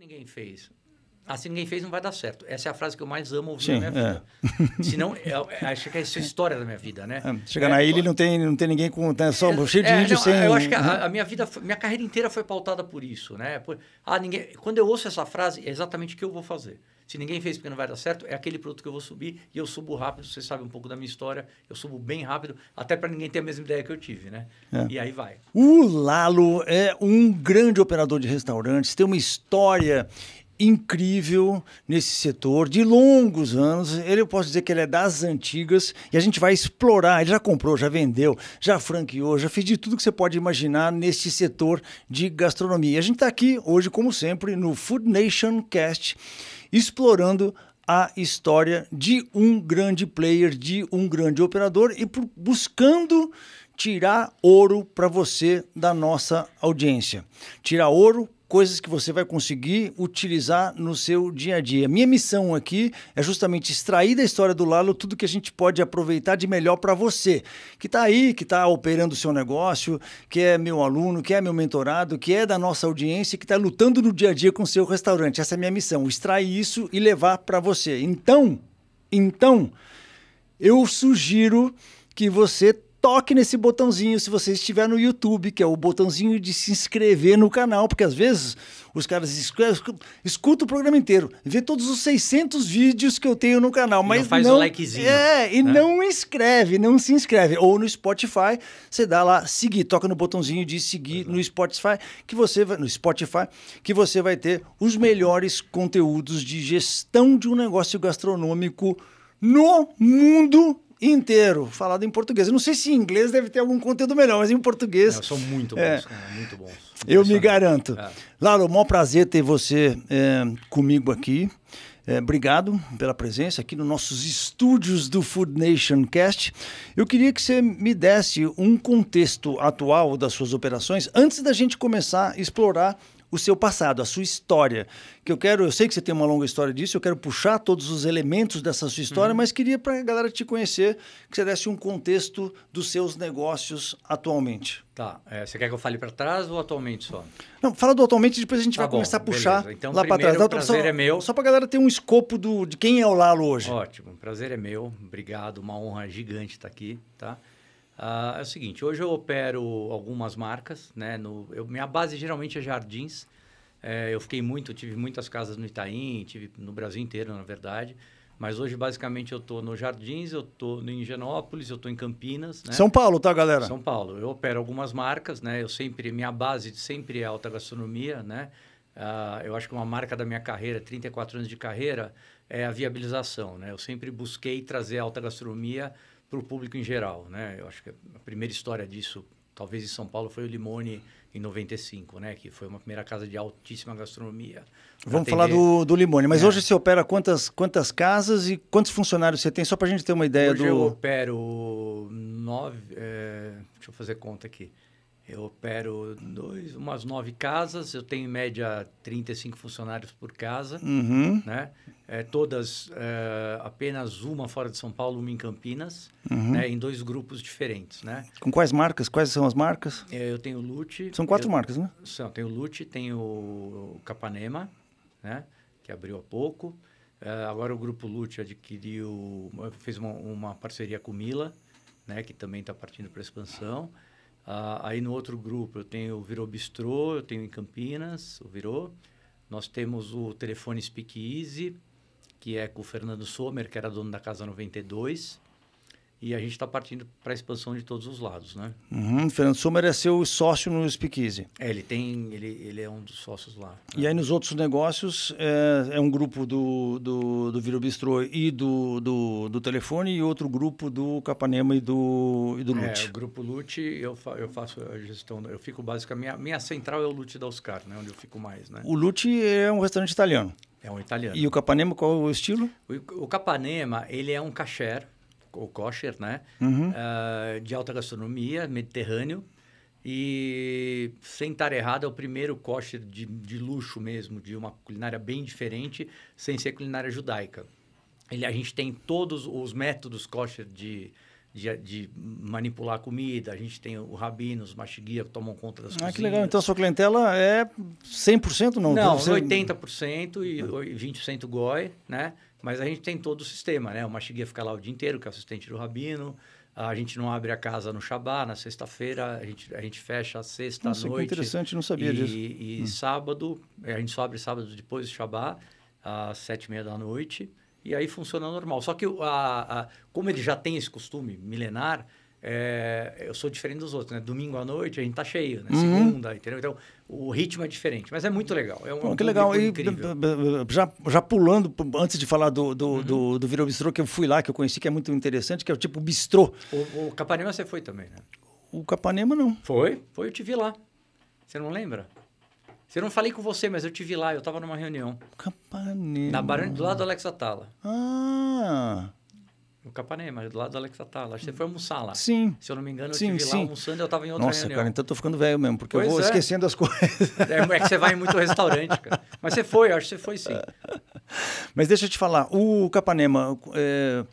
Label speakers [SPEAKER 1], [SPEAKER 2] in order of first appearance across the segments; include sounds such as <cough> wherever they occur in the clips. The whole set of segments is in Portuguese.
[SPEAKER 1] ninguém fez? Ah, se ninguém fez, não vai dar certo. Essa é a frase que eu mais amo ouvir Sim, na minha é. vida. É. Senão, <laughs> acho que essa é a história da minha vida, né? É, chegar é, na ilha e
[SPEAKER 2] não tem, não tem ninguém com. Tá só é, cheio de é, índio não, sem. Eu acho que a, né? a, minha
[SPEAKER 1] vida, minha carreira inteira foi pautada por isso, né? Por, ah, ninguém, quando eu ouço essa frase, é exatamente o que eu vou fazer. Se ninguém fez porque não vai dar certo, é aquele produto que eu vou subir e eu subo rápido. Você sabe um pouco da minha história, eu subo bem rápido, até para ninguém ter a mesma ideia que eu tive, né? É. E aí vai.
[SPEAKER 2] O Lalo é um grande operador de restaurantes, tem uma história incrível nesse setor de longos anos. Ele eu posso dizer que ele é das antigas e a gente vai explorar. Ele já comprou, já vendeu, já franqueou, já fez de tudo que você pode imaginar neste setor de gastronomia. E a gente está aqui hoje, como sempre, no Food Nation Cast explorando a história de um grande player, de um grande operador e buscando tirar ouro para você da nossa audiência. Tirar ouro coisas que você vai conseguir utilizar no seu dia a dia. Minha missão aqui é justamente extrair da história do Lalo tudo que a gente pode aproveitar de melhor para você, que está aí, que está operando o seu negócio, que é meu aluno, que é meu mentorado, que é da nossa audiência, que está lutando no dia a dia com o seu restaurante. Essa é a minha missão, extrair isso e levar para você. Então, então, eu sugiro que você toque nesse botãozinho se você estiver no YouTube, que é o botãozinho de se inscrever no canal, porque às vezes os caras escutam o programa inteiro, vê todos os 600 vídeos que eu tenho no canal, mas não faz não, um likezinho.
[SPEAKER 1] É, e né?
[SPEAKER 2] não inscreve, não se inscreve. Ou no Spotify, você dá lá seguir, toca no botãozinho de seguir Exato. no Spotify, que você vai no Spotify, que você vai ter os melhores conteúdos de gestão de um negócio gastronômico no mundo inteiro falado em português. Eu não sei se em inglês deve ter algum conteúdo melhor, mas em português. eu são muito é. bons, é, cara, muito bons. Eu me garanto. É. Laro, maior prazer ter você é, comigo aqui. É, obrigado pela presença aqui nos nossos estúdios do Food Nation Cast. Eu queria que você me desse um contexto atual das suas operações antes da gente começar a explorar o seu passado, a sua história. Que eu quero, eu sei que você tem uma longa história disso, eu quero puxar todos os elementos dessa sua história, uhum. mas queria para a galera te conhecer, que você desse um contexto dos seus negócios atualmente.
[SPEAKER 1] Tá. É, você quer que eu fale para trás ou atualmente só?
[SPEAKER 2] Não, fala do atualmente e depois a gente tá vai bom, começar a puxar então, lá para trás. O prazer só, é meu. Só para a galera ter um escopo do, de quem é o Lalo hoje. Ótimo,
[SPEAKER 1] prazer é meu. Obrigado, uma honra gigante estar aqui, tá? Uh, é o seguinte, hoje eu opero algumas marcas, né? No, eu, minha base geralmente é jardins. É, eu fiquei muito, tive muitas casas no Itaim, tive no Brasil inteiro, na verdade. Mas hoje, basicamente, eu estou no Jardins, eu estou em Genópolis, eu estou em Campinas. Né? São Paulo, tá, galera? São Paulo. Eu opero algumas marcas, né? Eu sempre, minha base sempre é alta gastronomia, né? Uh, eu acho que uma marca da minha carreira, 34 anos de carreira, é a viabilização, né? Eu sempre busquei trazer alta gastronomia para o público em geral, né? Eu acho que a primeira história disso, talvez em São Paulo, foi o Limone em 95, né? Que foi uma primeira casa de altíssima gastronomia. Vamos atender... falar do, do Limone, mas é. hoje você
[SPEAKER 2] opera quantas, quantas casas e quantos funcionários você tem? Só para a gente ter uma ideia hoje do... Hoje eu
[SPEAKER 1] opero nove... É... Deixa eu fazer conta aqui. Eu opero dois, umas nove casas, eu tenho em média 35 funcionários por casa, uhum. né? É, todas, é, apenas uma fora de São Paulo, uma em Campinas, uhum. né? em dois grupos diferentes, né?
[SPEAKER 2] Com quais marcas? Quais são as marcas?
[SPEAKER 1] Eh, eu tenho Lute. São quatro eu, marcas, né? São, tenho Lute, tenho Capanema, né? Que abriu há pouco. É, agora o Grupo Lute adquiriu, fez uma, uma parceria com Mila, né? Que também está partindo para expansão. Ah, aí no outro grupo eu tenho o Virou Bistrô, eu tenho em Campinas, o Virou. Nós temos o Telefone Speak Easy, que é com o Fernando Sommer, que era dono da Casa 92 e a gente está partindo para a expansão de todos os lados, né?
[SPEAKER 2] Uhum. Fernando Sommer é seu sócio no Speakeasy. É,
[SPEAKER 1] ele tem, ele, ele é um dos sócios lá. Né?
[SPEAKER 2] E aí nos outros negócios é, é um grupo do do, do Viro Bistrô e do, do, do telefone e outro grupo do Capanema e do e do é, Lute. É, o
[SPEAKER 1] grupo Lute eu fa, eu faço a gestão, eu fico basicamente minha minha central é o Lute da Oscar, né, onde eu fico mais, né? O
[SPEAKER 2] Lute é um restaurante italiano.
[SPEAKER 1] É um italiano. E o
[SPEAKER 2] Capanema qual é o estilo?
[SPEAKER 1] O, o Capanema ele é um caché o kosher, né? Uhum. Uh, de alta gastronomia, mediterrâneo. E, sem estar errado, é o primeiro kosher de, de luxo mesmo, de uma culinária bem diferente, sem ser culinária judaica. Ele, a gente tem todos os métodos kosher de, de, de, manipular a comida. A gente tem o rabino, os machiguia que tomam conta das ah, cozinhas. Ah, que legal. Então a
[SPEAKER 2] sua clientela é 100% não? Não, você...
[SPEAKER 1] 80% e 20% goi, né? Mas a gente tem todo o sistema, né? O machiguia fica lá o dia inteiro, que é assistente do rabino. A gente não abre a casa no Shabá, na sexta-feira, a gente, a gente fecha a sexta Nossa, noite. interessante, não sabia e, disso. E hum. sábado, a gente só abre sábado depois do Shabá, às sete e meia da noite e aí funciona normal. Só que, a, a, como ele já tem esse costume milenar, é, eu sou diferente dos outros, né? Domingo à noite a gente tá cheio, né? Uhum. Segunda, entendeu? Então o ritmo é diferente, mas é muito legal. É um, que legal. E,
[SPEAKER 2] já, já pulando, antes de falar do, do, uhum. do, do Virou Bistrô, que eu fui lá, que eu conheci, que é muito interessante, que é o tipo bistrô.
[SPEAKER 1] O, o Capanema você foi também, né?
[SPEAKER 2] O Capanema não. Foi,
[SPEAKER 1] foi, eu te vi lá. Você não lembra? Eu não falei com você, mas eu tive lá, eu tava numa reunião.
[SPEAKER 2] Capanema. Na Barão, do lado
[SPEAKER 1] do Alex Atala.
[SPEAKER 2] Ah.
[SPEAKER 1] O Capanema, do lado do Alex Atala. Acho que você foi almoçar lá. Sim. Se eu não me engano, eu sim, sim. lá almoçando e eu tava em outra Nossa, reunião. Nossa, cara,
[SPEAKER 2] então eu tô ficando velho mesmo, porque pois eu vou é. esquecendo as <laughs> coisas.
[SPEAKER 1] É, é, que você vai em muito restaurante, cara. Mas você foi, acho que você foi sim. <laughs>
[SPEAKER 2] Mas deixa eu te falar, o Capanema, é,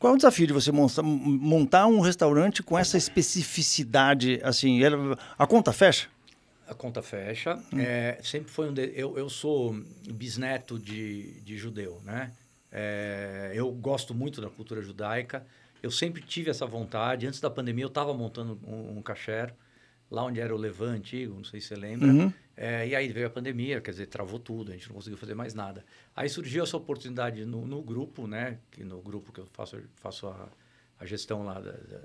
[SPEAKER 2] qual é o desafio de você monta, montar um restaurante com essa especificidade, assim, a conta fecha?
[SPEAKER 1] a conta fecha. Hum. É, sempre foi um. De... Eu, eu sou bisneto de, de judeu, né? É, eu gosto muito da cultura judaica. Eu sempre tive essa vontade. Antes da pandemia, eu estava montando um, um lá onde era o Levante, antigo, não sei se você lembra. Uhum. É, e aí veio a pandemia, quer dizer, travou tudo, a gente não conseguiu fazer mais nada. Aí surgiu essa oportunidade no, no grupo, né? Que no grupo que eu faço, faço a, a gestão lá da, da,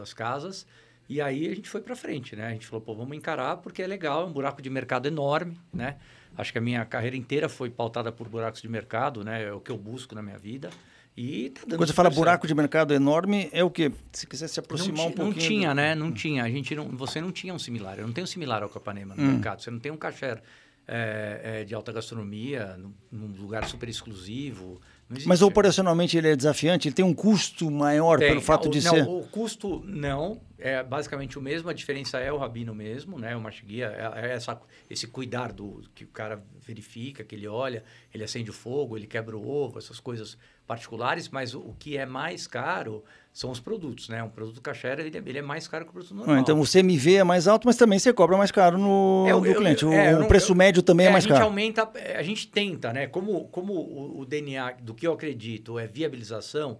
[SPEAKER 1] das casas. E aí a gente foi para frente, né? A gente falou, pô, vamos encarar porque é legal, é um buraco de mercado enorme, né? Acho que a minha carreira inteira foi pautada por buracos de mercado, né? É o que eu busco na minha vida. E tá Quando você fala buraco de
[SPEAKER 2] mercado enorme, é o quê? Se quiser se aproximar não, um pouquinho. Não tinha, do... né?
[SPEAKER 1] Não hum. tinha. A gente não, você não tinha um similar. Eu não tenho um similar ao Capanema no hum. mercado. Você não tem um cachê é, é, de alta gastronomia, num, lugar super exclusivo. Mas
[SPEAKER 2] operacionalmente ele é desafiante? Ele tem um custo maior tem. pelo fato o, de não, ser... O
[SPEAKER 1] custo, não é basicamente o mesmo, a diferença é o rabino mesmo, né? O machiguia, é, é essa, esse cuidar do que o cara verifica, que ele olha, ele acende o fogo, ele quebra o ovo, essas coisas particulares, mas o, o que é mais caro são os produtos, né? Um produto caché, ele, é, ele é mais caro que o produto normal. Ah, então
[SPEAKER 2] o CMV é mais alto, mas também você cobra mais caro no, é, eu, do cliente. Eu, eu, é, o preço médio também é, é mais caro. A gente
[SPEAKER 1] aumenta, é, a gente tenta, né? Como, como o, o DNA do que eu acredito é viabilização,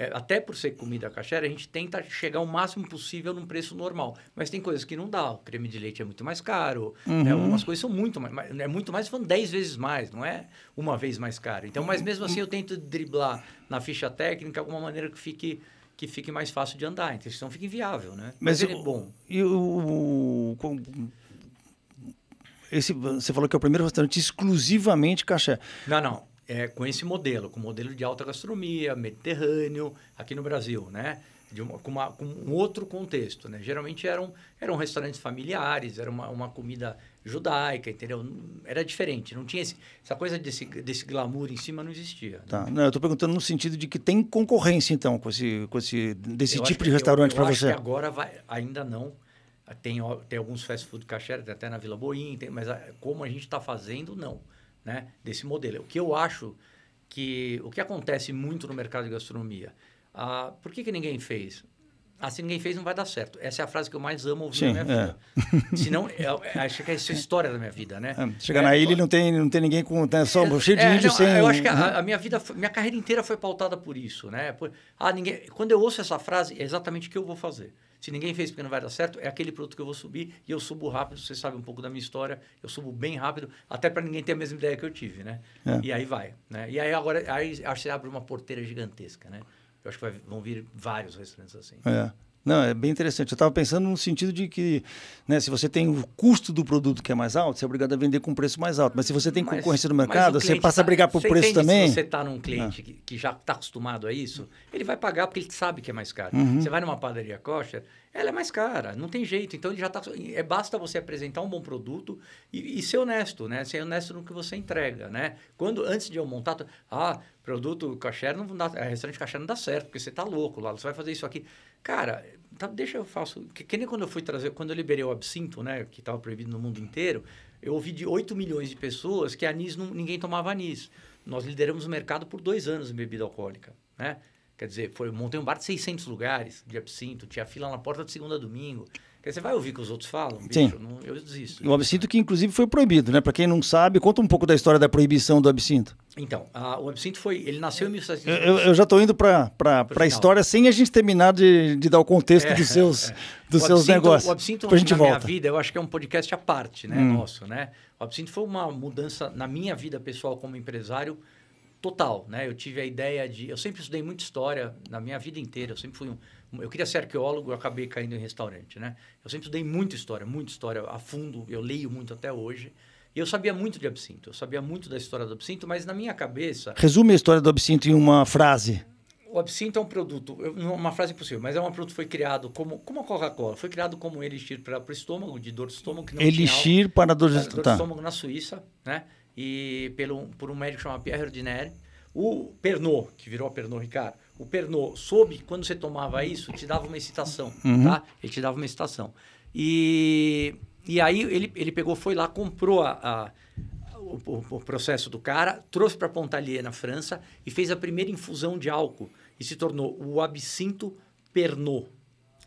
[SPEAKER 1] é, até por ser comida caseira, a gente tenta chegar o máximo possível num preço normal. Mas tem coisas que não dá. O creme de leite é muito mais caro, né? uhum. né? algumas coisas são muito mais. É muito mais, falando 10 vezes mais, não é uma vez mais caro. Então, mas mesmo assim eu tento driblar na ficha técnica alguma maneira que fique que fique mais fácil de andar, então senão fica inviável, né? Mas, mas ele o, é bom.
[SPEAKER 2] E o, esse, você falou que é o primeiro restaurante exclusivamente caché.
[SPEAKER 1] Não, não é, com esse modelo, com o modelo de alta gastronomia, mediterrâneo, aqui no Brasil, né? Uma, com, uma, com, um outro contexto, né? Geralmente eram, eram restaurantes familiares, era uma, uma comida judaica, entendeu? Era diferente, não tinha esse, essa coisa desse, desse glamour em cima não existia. Né?
[SPEAKER 2] Tá, não, eu estou perguntando no sentido de que tem concorrência então com esse, com esse desse eu tipo de restaurante para você. que
[SPEAKER 1] agora vai, ainda não. Tem, tem alguns fast food cachero, até na Vila Boim, tem, mas ah, como a gente está fazendo, não né, desse modelo. O que eu acho que o que acontece muito no mercado de gastronomia, ah, por que, que ninguém fez? Ah, se ninguém fez, não vai dar certo. Essa é a frase que eu mais amo ouvir Sim, na minha é. vida. Senão, <laughs> é, é, acho que é essa é a história da minha vida, né? É, chegar é, na ilha
[SPEAKER 2] e não tem, não tem ninguém com... Tá só cheio de índio não, sem... Eu acho que a, né? a,
[SPEAKER 1] minha vida, minha carreira inteira foi pautada por isso, né? Por, ah, ninguém... Quando eu ouço essa frase, é exatamente o que eu vou fazer. Se ninguém fez porque não vai dar certo, é aquele produto que eu vou subir e eu subo rápido. Você sabe um pouco da minha história, eu subo bem rápido, até para ninguém ter a mesma ideia que eu tive, né? É. E aí vai, né? E aí agora aí, que você abre uma porteira gigantesca, né? Eu acho que vai, vão vir vários restaurantes assim. É.
[SPEAKER 2] Não, é bem interessante. Eu estava pensando no sentido de que, né, se você tem o custo do produto que é mais alto, você é obrigado a vender com preço mais alto. Mas se você tem mas, concorrência no mercado, você passa tá, a brigar por preço também. Se você está num cliente ah. que,
[SPEAKER 1] que, já está acostumado a isso, ele vai pagar porque ele sabe que é mais caro. Uhum. Você vai numa padaria coxa, ela é mais cara, não tem jeito. Então ele já está. É, basta você apresentar um bom produto e, e, ser honesto, né? Ser honesto no que você entrega, né? Quando antes de eu montar, ah, produto caché não dá, eh, restaurante caché não dá certo, porque você tá louco lá, você vai fazer isso aqui. Cara, tá, deixa eu faço, que, que, nem quando eu fui trazer, quando eu liberei o absinto, né, que estava proibido no mundo inteiro, eu ouvi de 8 milhões de pessoas que anis não, ninguém tomava anis. Nós lideramos o mercado por dois anos em bebida alcoólica, né? Quer dizer, foi, montei um bar de 600 lugares de absinto, tinha fila na porta de segunda a domingo. Porque você vai ouvir o que os outros falam? Bicho, Sim. Não, eu desisto. O
[SPEAKER 2] absinto que, inclusive, foi proibido, né? Para quem não sabe, conta um pouco da história da proibição do absinto.
[SPEAKER 1] Então, a, o absinto foi... Ele nasceu em 1700... Eu, eu já
[SPEAKER 2] estou indo para a história sem a gente terminar de, de dar o contexto é, dos seus, é. <laughs> dos o seus absinto, negócios. O absinto, Depois a gente na volta. minha
[SPEAKER 1] vida, eu acho que é um podcast à parte, né? Hum. Nosso, né? O absinto foi uma mudança na minha vida pessoal como empresário total, né? Eu tive a ideia de... Eu sempre estudei muito história na minha vida inteira. Eu sempre fui um eu queria ser arqueólogo, eu acabei caindo em restaurante, né? Eu sempre estudei muito história, muito história a fundo, eu leio muito até hoje. E eu sabia muito de absinto, eu sabia muito da história do absinto, mas na minha cabeça.
[SPEAKER 2] Resume a história do absinto em uma frase.
[SPEAKER 1] O absinto é um produto, uma frase impossível, mas é um produto que foi criado como, como a Coca-Cola, foi criado como elixir para o estômago, de dor de estômago. Que não elixir tinha, para dor de, para dor de estômago tá. na Suíça, né? E pelo, por um médico chamado Pierre Ordinaire. O Pernod, que virou Pernod Ricard, o Pernod soube que quando você tomava isso, te dava uma excitação, uhum. tá? Ele te dava uma excitação. E, e aí ele, ele pegou, foi lá, comprou a, a o, o, processo do cara, trouxe para Pontallier, na França, e fez a primeira infusão de álcool. E se tornou o absinto Pernod.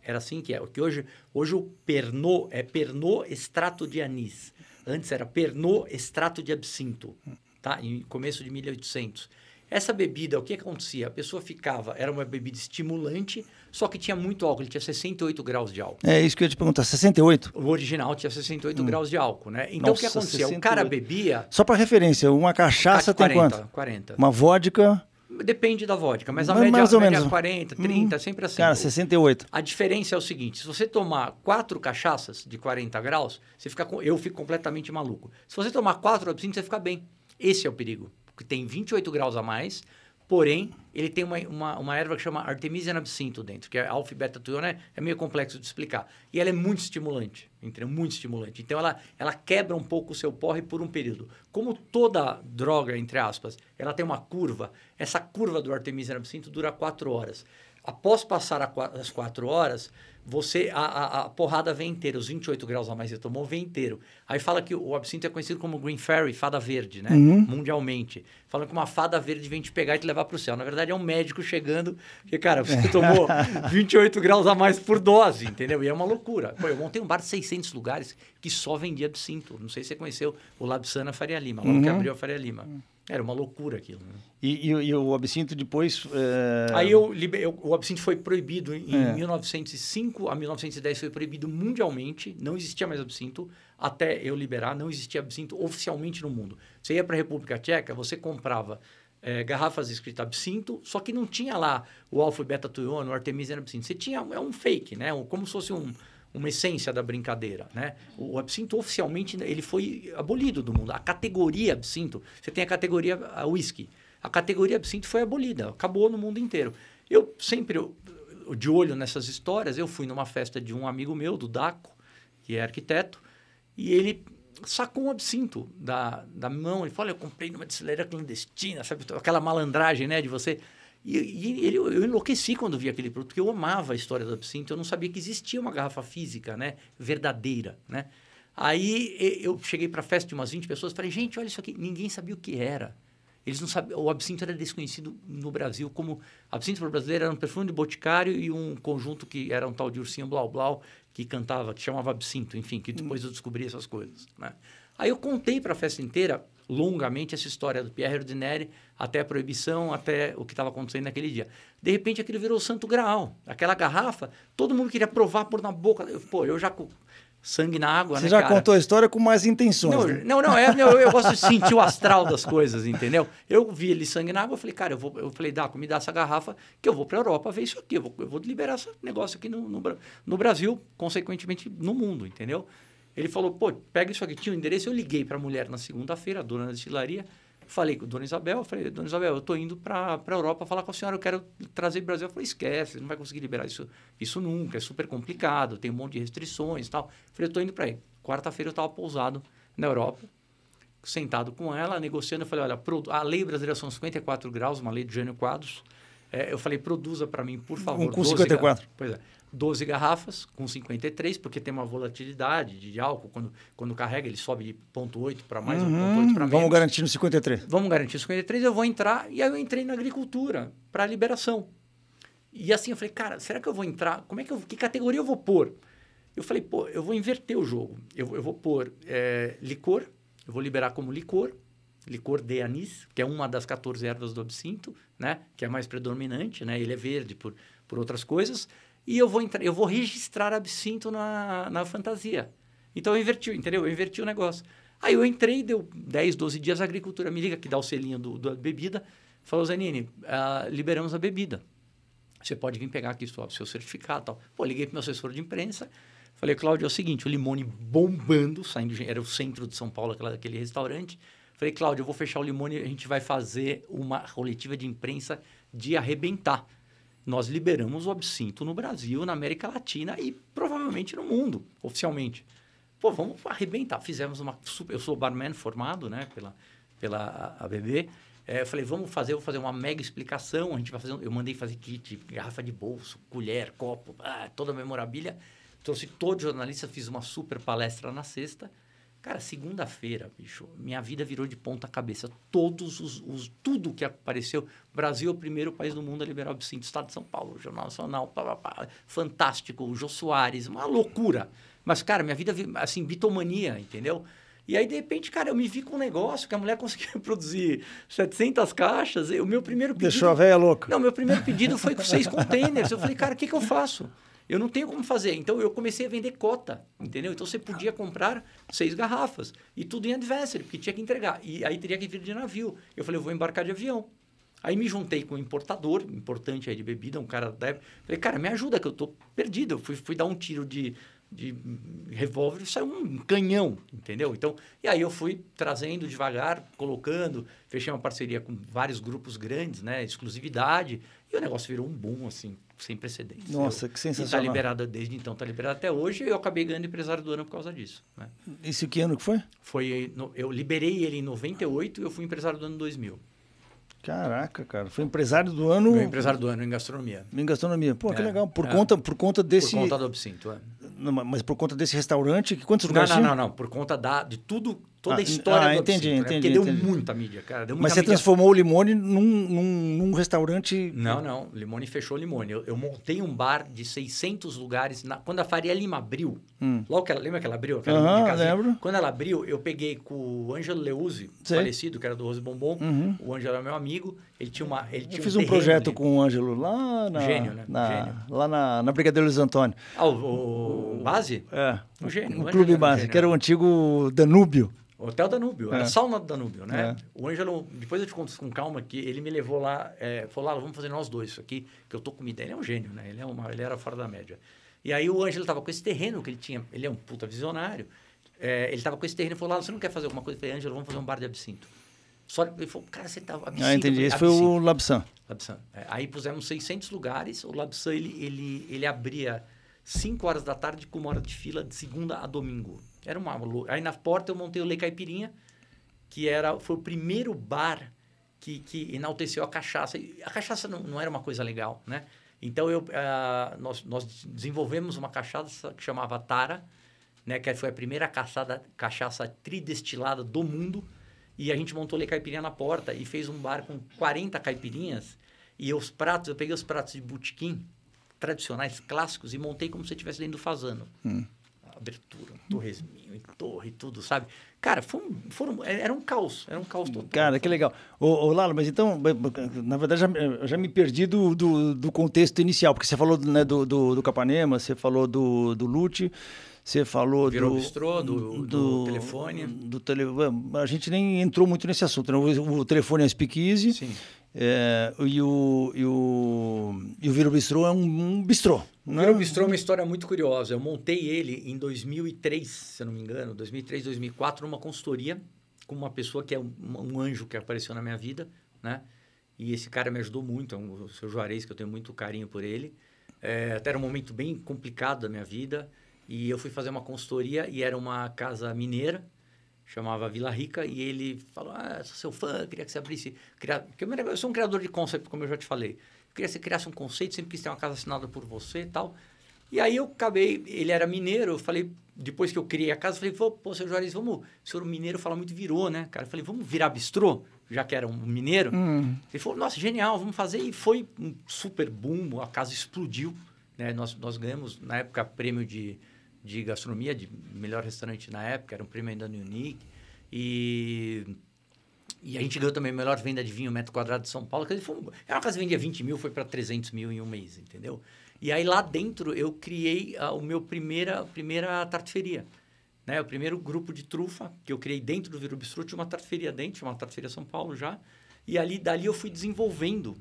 [SPEAKER 1] Era assim que é. Que hoje, hoje o Pernod é Pernod extrato de anis. Antes era Pernod extrato de absinto, tá? Em começo de 1800. Essa bebida, o que acontecia? A pessoa ficava, era uma bebida estimulante, só que tinha muito álcool, ele tinha 68 graus de álcool. É
[SPEAKER 2] isso que eu ia te perguntar, 68?
[SPEAKER 1] O original tinha 68 hum. graus de álcool, né? Então Nossa, o que acontecia? 68. O cara bebia.
[SPEAKER 2] Só para referência, uma cachaça 40, tem quanto? 40. Uma vodka.
[SPEAKER 1] Depende da vodka, mas a mais média, mais ou média menos. 40, é 30, hum, sempre assim. Cara, 68. A diferença é o seguinte: se você tomar quatro cachaças de 40 graus, você fica com, eu fico completamente maluco. Se você tomar quatro absintos, você fica bem. Esse é o perigo que tem 28 graus a mais, porém, ele tem uma, uma, uma erva que chama Artemisia absinto dentro, que é alfa e beta tuiona, é meio complexo de explicar. E ela é muito estimulante, entendeu? Muito estimulante. Então, ela, ela quebra um pouco o seu porre por um período. Como toda droga, entre aspas, ela tem uma curva, essa curva do Artemisia absinto dura 4 horas. Após passar as quatro horas, você a, a, a, porrada vem inteira, os 28 graus a mais que você tomou vem inteiro. Aí fala que o absinto é conhecido como Green Fairy, fada verde, né? Uhum. Mundialmente. Fala que uma fada verde vem te pegar e te levar para o céu. Na verdade, é um médico chegando, porque, cara, você é. tomou 28 <laughs> graus a mais por dose, entendeu? E é uma loucura. Pô, eu montei um bar de 600 lugares que só vendia absinto. Não sei se você conheceu o Labsana Faria Lima, logo uhum. que abriu a Faria Lima. Uhum. Era uma loucura aquilo. Né?
[SPEAKER 2] E, e, e, o absinto depois. É... Aí
[SPEAKER 1] eu, eu, o absinto foi proibido em é. 1905 a 1910, foi proibido mundialmente, não existia mais absinto. Até eu liberar, não existia absinto oficialmente no mundo. Você ia para a República Tcheca, você comprava é, garrafas escritas absinto, só que não tinha lá o alfa, beta, tuiona, o artemisia absinto. Você tinha, é um fake, né? Como se fosse um, uma essência da brincadeira, né? O absinto oficialmente ele foi abolido do mundo. A categoria absinto, você tem a categoria a whisky. A categoria absinto foi abolida, acabou no mundo inteiro. Eu sempre de olho nessas histórias, eu fui numa festa de um amigo meu, do Daco, que é arquiteto, e ele sacou um absinto da, da mão e falou: "Eu comprei numa destileira clandestina", sabe aquela malandragem, né, de você e, e ele, eu enlouqueci quando vi aquele produto, porque eu amava a história do absinto, eu não sabia que existia uma garrafa física, né? Verdadeira, né? Aí eu cheguei para a festa de umas 20 pessoas, falei, gente, olha isso aqui, ninguém sabia o que era. Eles não sabiam, o absinto era desconhecido no Brasil como absinto para o brasileiro era um perfume de boticário e um conjunto que era um tal de ursinho blau blau que cantava, que chamava absinto, enfim, que depois eu descobri essas coisas, né? Aí eu contei para a festa inteira longamente essa história do Pierre Ordinaire até a proibição, até o que estava acontecendo naquele dia. De repente, aquilo virou santo graal. Aquela garrafa, todo mundo queria provar, por na boca. Eu, pô, eu já com sangue na água, Você né, já cara? contou
[SPEAKER 2] a história com mais intenções. Não, né? não, não, é, eu gosto de sentir o astral das coisas,
[SPEAKER 1] entendeu? Eu vi ele sangue na água, eu falei, cara, eu, vou, eu falei, dá, me dá essa garrafa que eu vou para a Europa ver isso aqui. Eu vou, eu vou liberar esse negócio aqui no, no, no Brasil, consequentemente no mundo, entendeu? Ele falou, pô, pega isso aqui, tinha o um endereço. Eu liguei para a mulher na segunda-feira, a dona da destilaria. Falei com a dona Isabel, falei, dona Isabel, eu estou indo para a Europa falar com a senhora, eu quero trazer o Brasil. Ela falou, esquece, não vai conseguir liberar isso, isso nunca, é super complicado, tem um monte de restrições e tal. Falei, eu estou indo para aí. Quarta-feira eu estava pousado na Europa, sentado com ela, negociando. Eu falei, olha, a lei brasileira são 54 graus, uma lei de Jânio Quadros. É, eu falei, produza para mim, por favor. Um com 54. Graus. Pois é. 12 garrafas com 53, porque tem uma volatilidade de álcool. Quando, quando carrega, ele sobe de 0,8 para mais, uhum, 0,8 para menos. Vamos garantir
[SPEAKER 2] no 53.
[SPEAKER 1] Vamos garantir no 53, eu vou entrar. E aí eu entrei na agricultura, para liberação. E assim, eu falei, cara, será que eu vou entrar? Como é que eu, que categoria eu vou pôr? Eu falei, pô, eu vou inverter o jogo. Eu, eu vou pôr é, licor, eu vou liberar como licor, licor de anis, que é uma das 14 ervas do absinto, né? Que é mais predominante, né? Ele é verde por, por outras coisas e eu vou, entrar, eu vou registrar absinto na, na fantasia. Então eu inverti, entendeu? Eu inverti o negócio. Aí eu entrei, deu 10, 12 dias, a agricultura me liga, que dá o selinho do, da bebida, falou, Zanini, uh, liberamos a bebida. Você pode vir pegar aqui o seu certificado tal. Pô, liguei para meu assessor de imprensa, falei, Cláudio, é o seguinte, o Limone bombando, saindo, era o centro de São Paulo, aquela, aquele restaurante. Falei, Cláudio, eu vou fechar o Limone, a gente vai fazer uma coletiva de imprensa de arrebentar nós liberamos o absinto no Brasil, na América Latina e provavelmente no mundo, oficialmente. Pô, vamos arrebentar. Fizemos uma super... Eu sou barman formado, né, pela, pela ABB. É, eu falei, vamos fazer, vou fazer uma mega explicação. A gente vai fazer... Eu mandei fazer kit, garrafa de bolso, colher, copo, ah, toda a memorabilia. Trouxe todos os jornalistas, fiz uma super palestra na sexta. Cara, segunda-feira, bicho, minha vida virou de ponta cabeça. Todos os, os tudo que apareceu, Brasil é o primeiro país do mundo a liberar o absinto, Estado de São Paulo, Jornal Nacional, pá, pá, pá, fantástico, o Jô Soares, uma loucura. Mas, cara, minha vida, assim, bitomania, entendeu? E aí, de repente, cara, eu me vi com um negócio que a mulher <laughs> conseguiu produzir 700 caixas. O meu primeiro pedido... Deixou a velha louca. Não, meu primeiro pedido foi com seis containers. Eu falei, cara, o que, que eu faço? Eu não tenho como fazer. Então eu comecei a vender cota, entendeu? Então você podia comprar seis garrafas e tudo em adversário, porque tinha que entregar. E aí teria que vir de navio. Eu falei, eu vou embarcar de avião. Aí me juntei com um importador, importante aí de bebida, um cara da Falei, cara, me ajuda que eu tô perdido. Eu fui, fui dar um tiro de, de revólver, saiu um canhão, entendeu? Então, e aí eu fui trazendo devagar, colocando, fechei uma parceria com vários grupos grandes, né? Exclusividade. E o negócio virou um boom, assim, sem precedentes. Nossa, eu, que tá sensacional. está liberada desde então, está liberada até hoje. Eu acabei ganhando empresário do ano por causa disso. Né? que ano que foi? Foi no, eu liberei ele em 98 e eu fui empresário do ano 2000.
[SPEAKER 2] Caraca, cara. Foi empresário do ano. Meu empresário do ano em gastronomia. Em gastronomia. Pô, é, que legal. Por, é. conta, por conta desse. Por conta do absinto, é mas por conta desse restaurante, que quantos lugares? Não, não, não, não, por
[SPEAKER 1] conta da, de tudo, toda ah, a história ah, entendi, entendi, né? Porque entendi. deu muita mídia, cara. Deu muita mas você mídia.
[SPEAKER 2] transformou o Limone num, num, num, restaurante. Não, não,
[SPEAKER 1] Limone fechou Limone. Eu, eu montei um bar de 600 lugares. Na, quando a Faria Lima abriu, hum. logo que ela, lembra que ela abriu? Aquela uhum, lembro. Quando ela abriu, eu peguei com o Ângelo Leuzi, falecido, que era do Rose Bombom. Uhum. O Ângelo era é meu amigo. Ele tinha uma. Ele tinha eu fiz um, um projeto
[SPEAKER 2] com o Ângelo lá na. Gênio, né? Na, gênio. Lá na, na Brigadeiro Luiz Antônio.
[SPEAKER 1] Ah, o, o Base? É. O Gênio. O, o Clube Base, gênio. que era o
[SPEAKER 2] antigo Danúbio.
[SPEAKER 1] Hotel Danúbio, é. era sauna do Danúbio, né? É. O Ângelo, depois eu te conto com calma que ele me levou lá, é, falou, lá, ah, vamos fazer nós dois isso aqui, que eu tô com uma ideia. Ele é um gênio, né? Ele, é uma, ele era fora da média. E aí o Ângelo tava com esse terreno que ele tinha, ele é um puta visionário, é, ele tava com esse terreno e falou, lá, ah, você não quer fazer alguma coisa? Eu falei, Ângelo, vamos fazer um bar de absinto. Só ele falou, cara, você tá ah, absurdo. Ah, entendi. Esse foi o
[SPEAKER 2] Labsan. Labsan.
[SPEAKER 1] É, aí pusemos 600 lugares. O Labsan, ele, ele, ele abria 5 horas da tarde com uma hora de fila de segunda a domingo. Era uma... Aí na porta eu montei o Lei Caipirinha, que era, foi o primeiro bar que, que enalteceu a cachaça. E a cachaça não, não era uma coisa legal, né? Então, eu, uh, nós, nós desenvolvemos uma cachaça que chamava Tara, né, que foi a primeira caçada, cachaça tridestilada do mundo. E a gente montou le Caipirinha na porta e fez um bar com 40 caipirinhas. E os pratos, eu peguei os pratos de butiquim, tradicionais, clássicos, e montei como se estivesse dentro do fazano. Hum. Abertura, torresminho, torre, tudo, sabe? Cara, foi foram, é, era um caos, era um caos total.
[SPEAKER 2] Cara, que legal. Ô, ô Lalo, mas então, na verdade, já, já me perdi do, do, do, contexto inicial, porque você falou né, do, do, do Capanema, você falou do, do Lute. Você falou Virou do, bistrô, do, do, do, telefone. Do tele, a gente nem entrou muito nesse assunto. Né? O, o telefone é Speak Easy. Sim. É, e o, e o, e o Viro Bistrô é um, um bistrô.
[SPEAKER 1] Né? O Viro Bistrô é uma história muito curiosa. Eu montei ele em 2003, se eu não me engano, 2003, 2004, numa consultoria com uma pessoa que é um, um anjo que apareceu na minha vida, né? E esse cara me ajudou muito, é um, o seu Juarez, que eu tenho muito carinho por ele. É, até era um momento bem complicado da minha vida. E eu fui fazer uma consultoria e era uma casa mineira, chamava Vila Rica, e ele falou: Ah, sou seu fã, queria que você abrisse. Porque eu sou um criador de conceito, como eu já te falei. Eu queria que você criasse um conceito, sempre quis ter uma casa assinada por você e tal. E aí eu acabei, ele era mineiro, eu falei, depois que eu criei a casa, eu falei, pô, seu Juarez, vamos, o senhor mineiro fala muito virou, né, cara? Eu falei, vamos virar bistrô, já que era um mineiro. Hum. Ele falou, nossa, genial, vamos fazer. E foi um super boom, a casa explodiu, né? Nós, nós ganhamos, na época, prêmio de de gastronomia, de melhor restaurante na época, era um prêmio ainda no Unique. E, e a gente ganhou também melhor venda de vinho metro quadrado de São Paulo. Que foi, era uma casa que vendia 20 mil, foi para 300 mil em um mês, entendeu? E aí lá dentro eu criei a, o meu primeira, primeira tartaferia. Né? O primeiro grupo de trufa que eu criei dentro do Virubistrut, uma tartaferia dentro, uma tartaferia São Paulo já. E ali dali eu fui desenvolvendo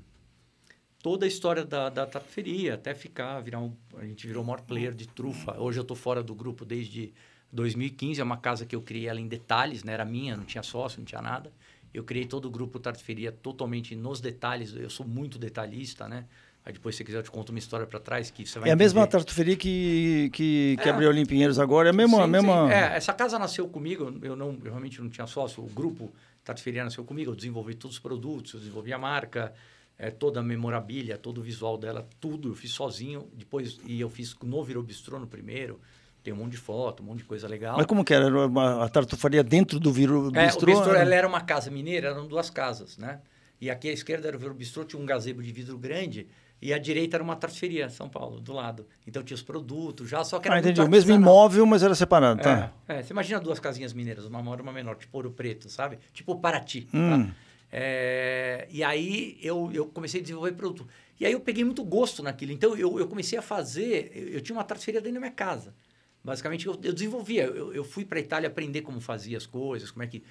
[SPEAKER 1] toda a história da, da tapeferia, até ficar, virar um, a gente virou o maior player de trufa. Hoje eu estou fora do grupo desde 2015, é uma casa que eu criei ela em detalhes, né? era minha, não tinha sócio, não tinha nada. Eu criei todo o grupo Tartaferia totalmente nos detalhes, eu sou muito detalhista, né? Aí depois, se quiser, eu te conto uma história para trás que você vai É a mesma
[SPEAKER 2] tartuferia que, que, que é. abriu em Pinheiros agora, é a mesma... Sim, mesma... Sim. É,
[SPEAKER 1] essa casa nasceu comigo, eu, não, eu realmente não tinha sócio, o grupo Tartuferia nasceu comigo, eu desenvolvi todos os produtos, eu desenvolvi a marca, é, toda a memorabilia, todo o visual dela, tudo eu fiz sozinho. Depois, e eu fiz no Virobistro primeiro. Tem um monte de foto, um monte de coisa legal. Mas como
[SPEAKER 2] que era? uma, a tartufaria dentro do Virobistrô? É, o Bistrô era...
[SPEAKER 1] era uma casa mineira, eram duas casas, né? E aqui à esquerda era o Virobistrô, tinha um gazebo de vidro grande. E à direita era uma tartufaria, São Paulo, do lado. Então tinha os produtos já, só que era. Ah, entendi. O mesmo imóvel, mas era separado, tá? É, é, você imagina duas casinhas mineiras, uma maior e uma menor, tipo ouro preto, sabe? Tipo Paraty. Hum. Tá? É, e aí eu, eu comecei a desenvolver produto. E aí eu peguei muito gosto naquilo. Então eu, eu comecei a fazer. Eu, eu tinha uma tartaria dentro da minha casa. Basicamente eu, eu desenvolvia. Eu, eu fui para a Itália aprender como fazia as coisas, como é que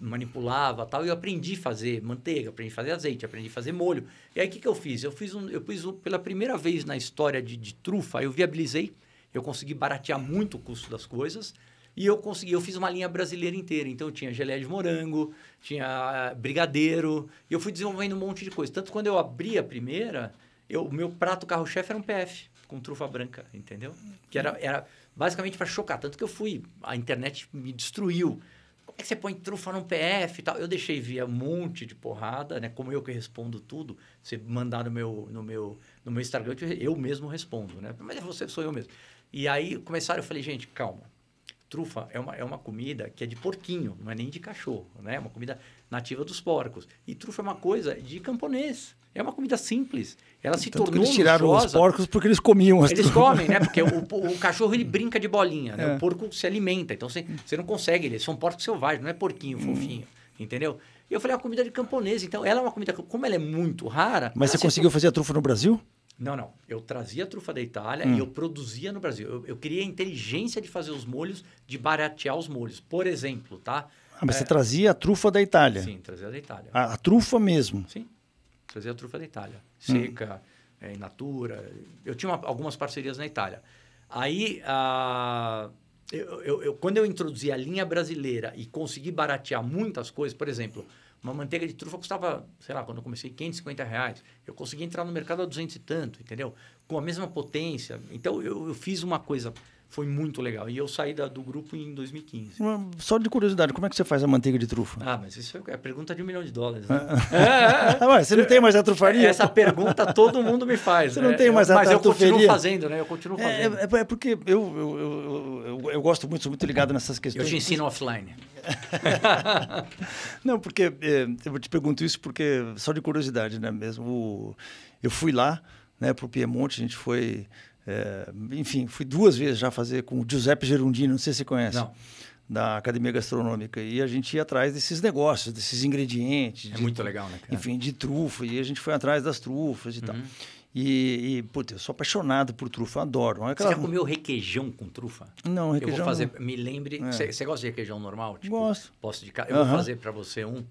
[SPEAKER 1] manipulava tal. E eu aprendi a fazer manteiga, aprendi a fazer azeite, aprendi a fazer molho. E aí o que, que eu fiz? Eu fiz um, eu fiz um, pela primeira vez na história de, de trufa, eu viabilizei. Eu consegui baratear muito o custo das coisas. E eu consegui, eu fiz uma linha brasileira inteira. Então tinha geleia de morango, tinha ah, brigadeiro, e eu fui desenvolvendo um monte de coisa. Tanto quando eu abri a primeira, eu, o meu prato carro-chefe era um PF com trufa branca, entendeu? Que era, era basicamente para chocar. Tanto que eu fui, a internet me destruiu. Como é que você põe trufa num PF e tal? Eu deixei via um monte de porrada, né? Como eu que respondo tudo, você mandar no meu, no meu, no meu Instagram, eu mesmo respondo, né? Mas é você sou eu mesmo. E aí começaram, eu falei, gente, calma trufa é uma, é uma comida que é de porquinho, não é nem de cachorro, né? É uma comida nativa dos porcos. E trufa é uma coisa de camponês. É uma comida simples. Ela se Tanto tornou que eles tiraram luxuosa. os porcos
[SPEAKER 2] porque eles comiam as Eles trufas. comem, né? Porque o,
[SPEAKER 1] o, cachorro ele <laughs> brinca de bolinha, né? É. O porco se alimenta. Então você, você não consegue, eles são porcos selvagens, não é porquinho hum. fofinho, entendeu? E eu falei, é uma comida de camponês. Então ela é uma comida, como ela é muito rara. Mas você conseguiu fazer a trufa no Brasil? Não, não. Eu trazia a trufa da Itália hum. e eu produzia no Brasil. Eu, eu queria a inteligência de fazer os molhos, de baratear os molhos. Por exemplo, tá? Ah, mas é... você
[SPEAKER 2] trazia a trufa da Itália? Sim, trazia da Itália. A, a trufa mesmo? Sim,
[SPEAKER 1] trazia a trufa da Itália. Hum. Seca, hum. é, in natura. Eu tinha uma, algumas parcerias na Itália. Aí, a... eu, eu, eu, quando eu introduzi a linha brasileira e consegui baratear muitas coisas, por exemplo, uma manteiga de trufa custava, sei lá, quando eu comecei, 550 reais. Eu consegui entrar no mercado a 200 e tanto, entendeu? Com a mesma potência. Então, eu, eu fiz uma coisa foi muito legal. E eu saí da, do grupo em 2015.
[SPEAKER 2] Só de curiosidade, como é que você faz a manteiga de trufa?
[SPEAKER 1] Ah, mas isso é a pergunta de um milhão de dólares. Né? Ah. é, é, é. <laughs> Ah, você não tem mais a trufaria? Essa pergunta todo mundo me faz. Você não né? tem mais a trufaria? Mas eu continuo fazendo, né? Eu continuo é, fazendo.
[SPEAKER 2] É, é, é porque eu, eu, eu, eu, gosto muito, sou muito ligado nessas questões. Eu te ensino offline. <laughs> não, porque eu te pergunto isso porque só de curiosidade, né? Mesmo eu fui lá, né, para o Piemonte, a gente foi é, enfim, fui duas vezes já fazer com o Giuseppe Gerundino, não sei se você conhece. Não. Da Academia Gastronômica. E a gente ia atrás desses negócios, desses ingredientes. É de, muito legal, né? Cara? Enfim, de trufa. E a gente foi atrás das trufas e uhum. tal. E, e putz, eu sou apaixonado por trufa, adoro. aquela... É você já comeu requeijão com trufa? Não, requeijão. Eu vou fazer, me lembre. É. Você
[SPEAKER 1] é. gosta de requeijão normal? Tipo, Gosto. Posso de Eu uhum. vou fazer para você um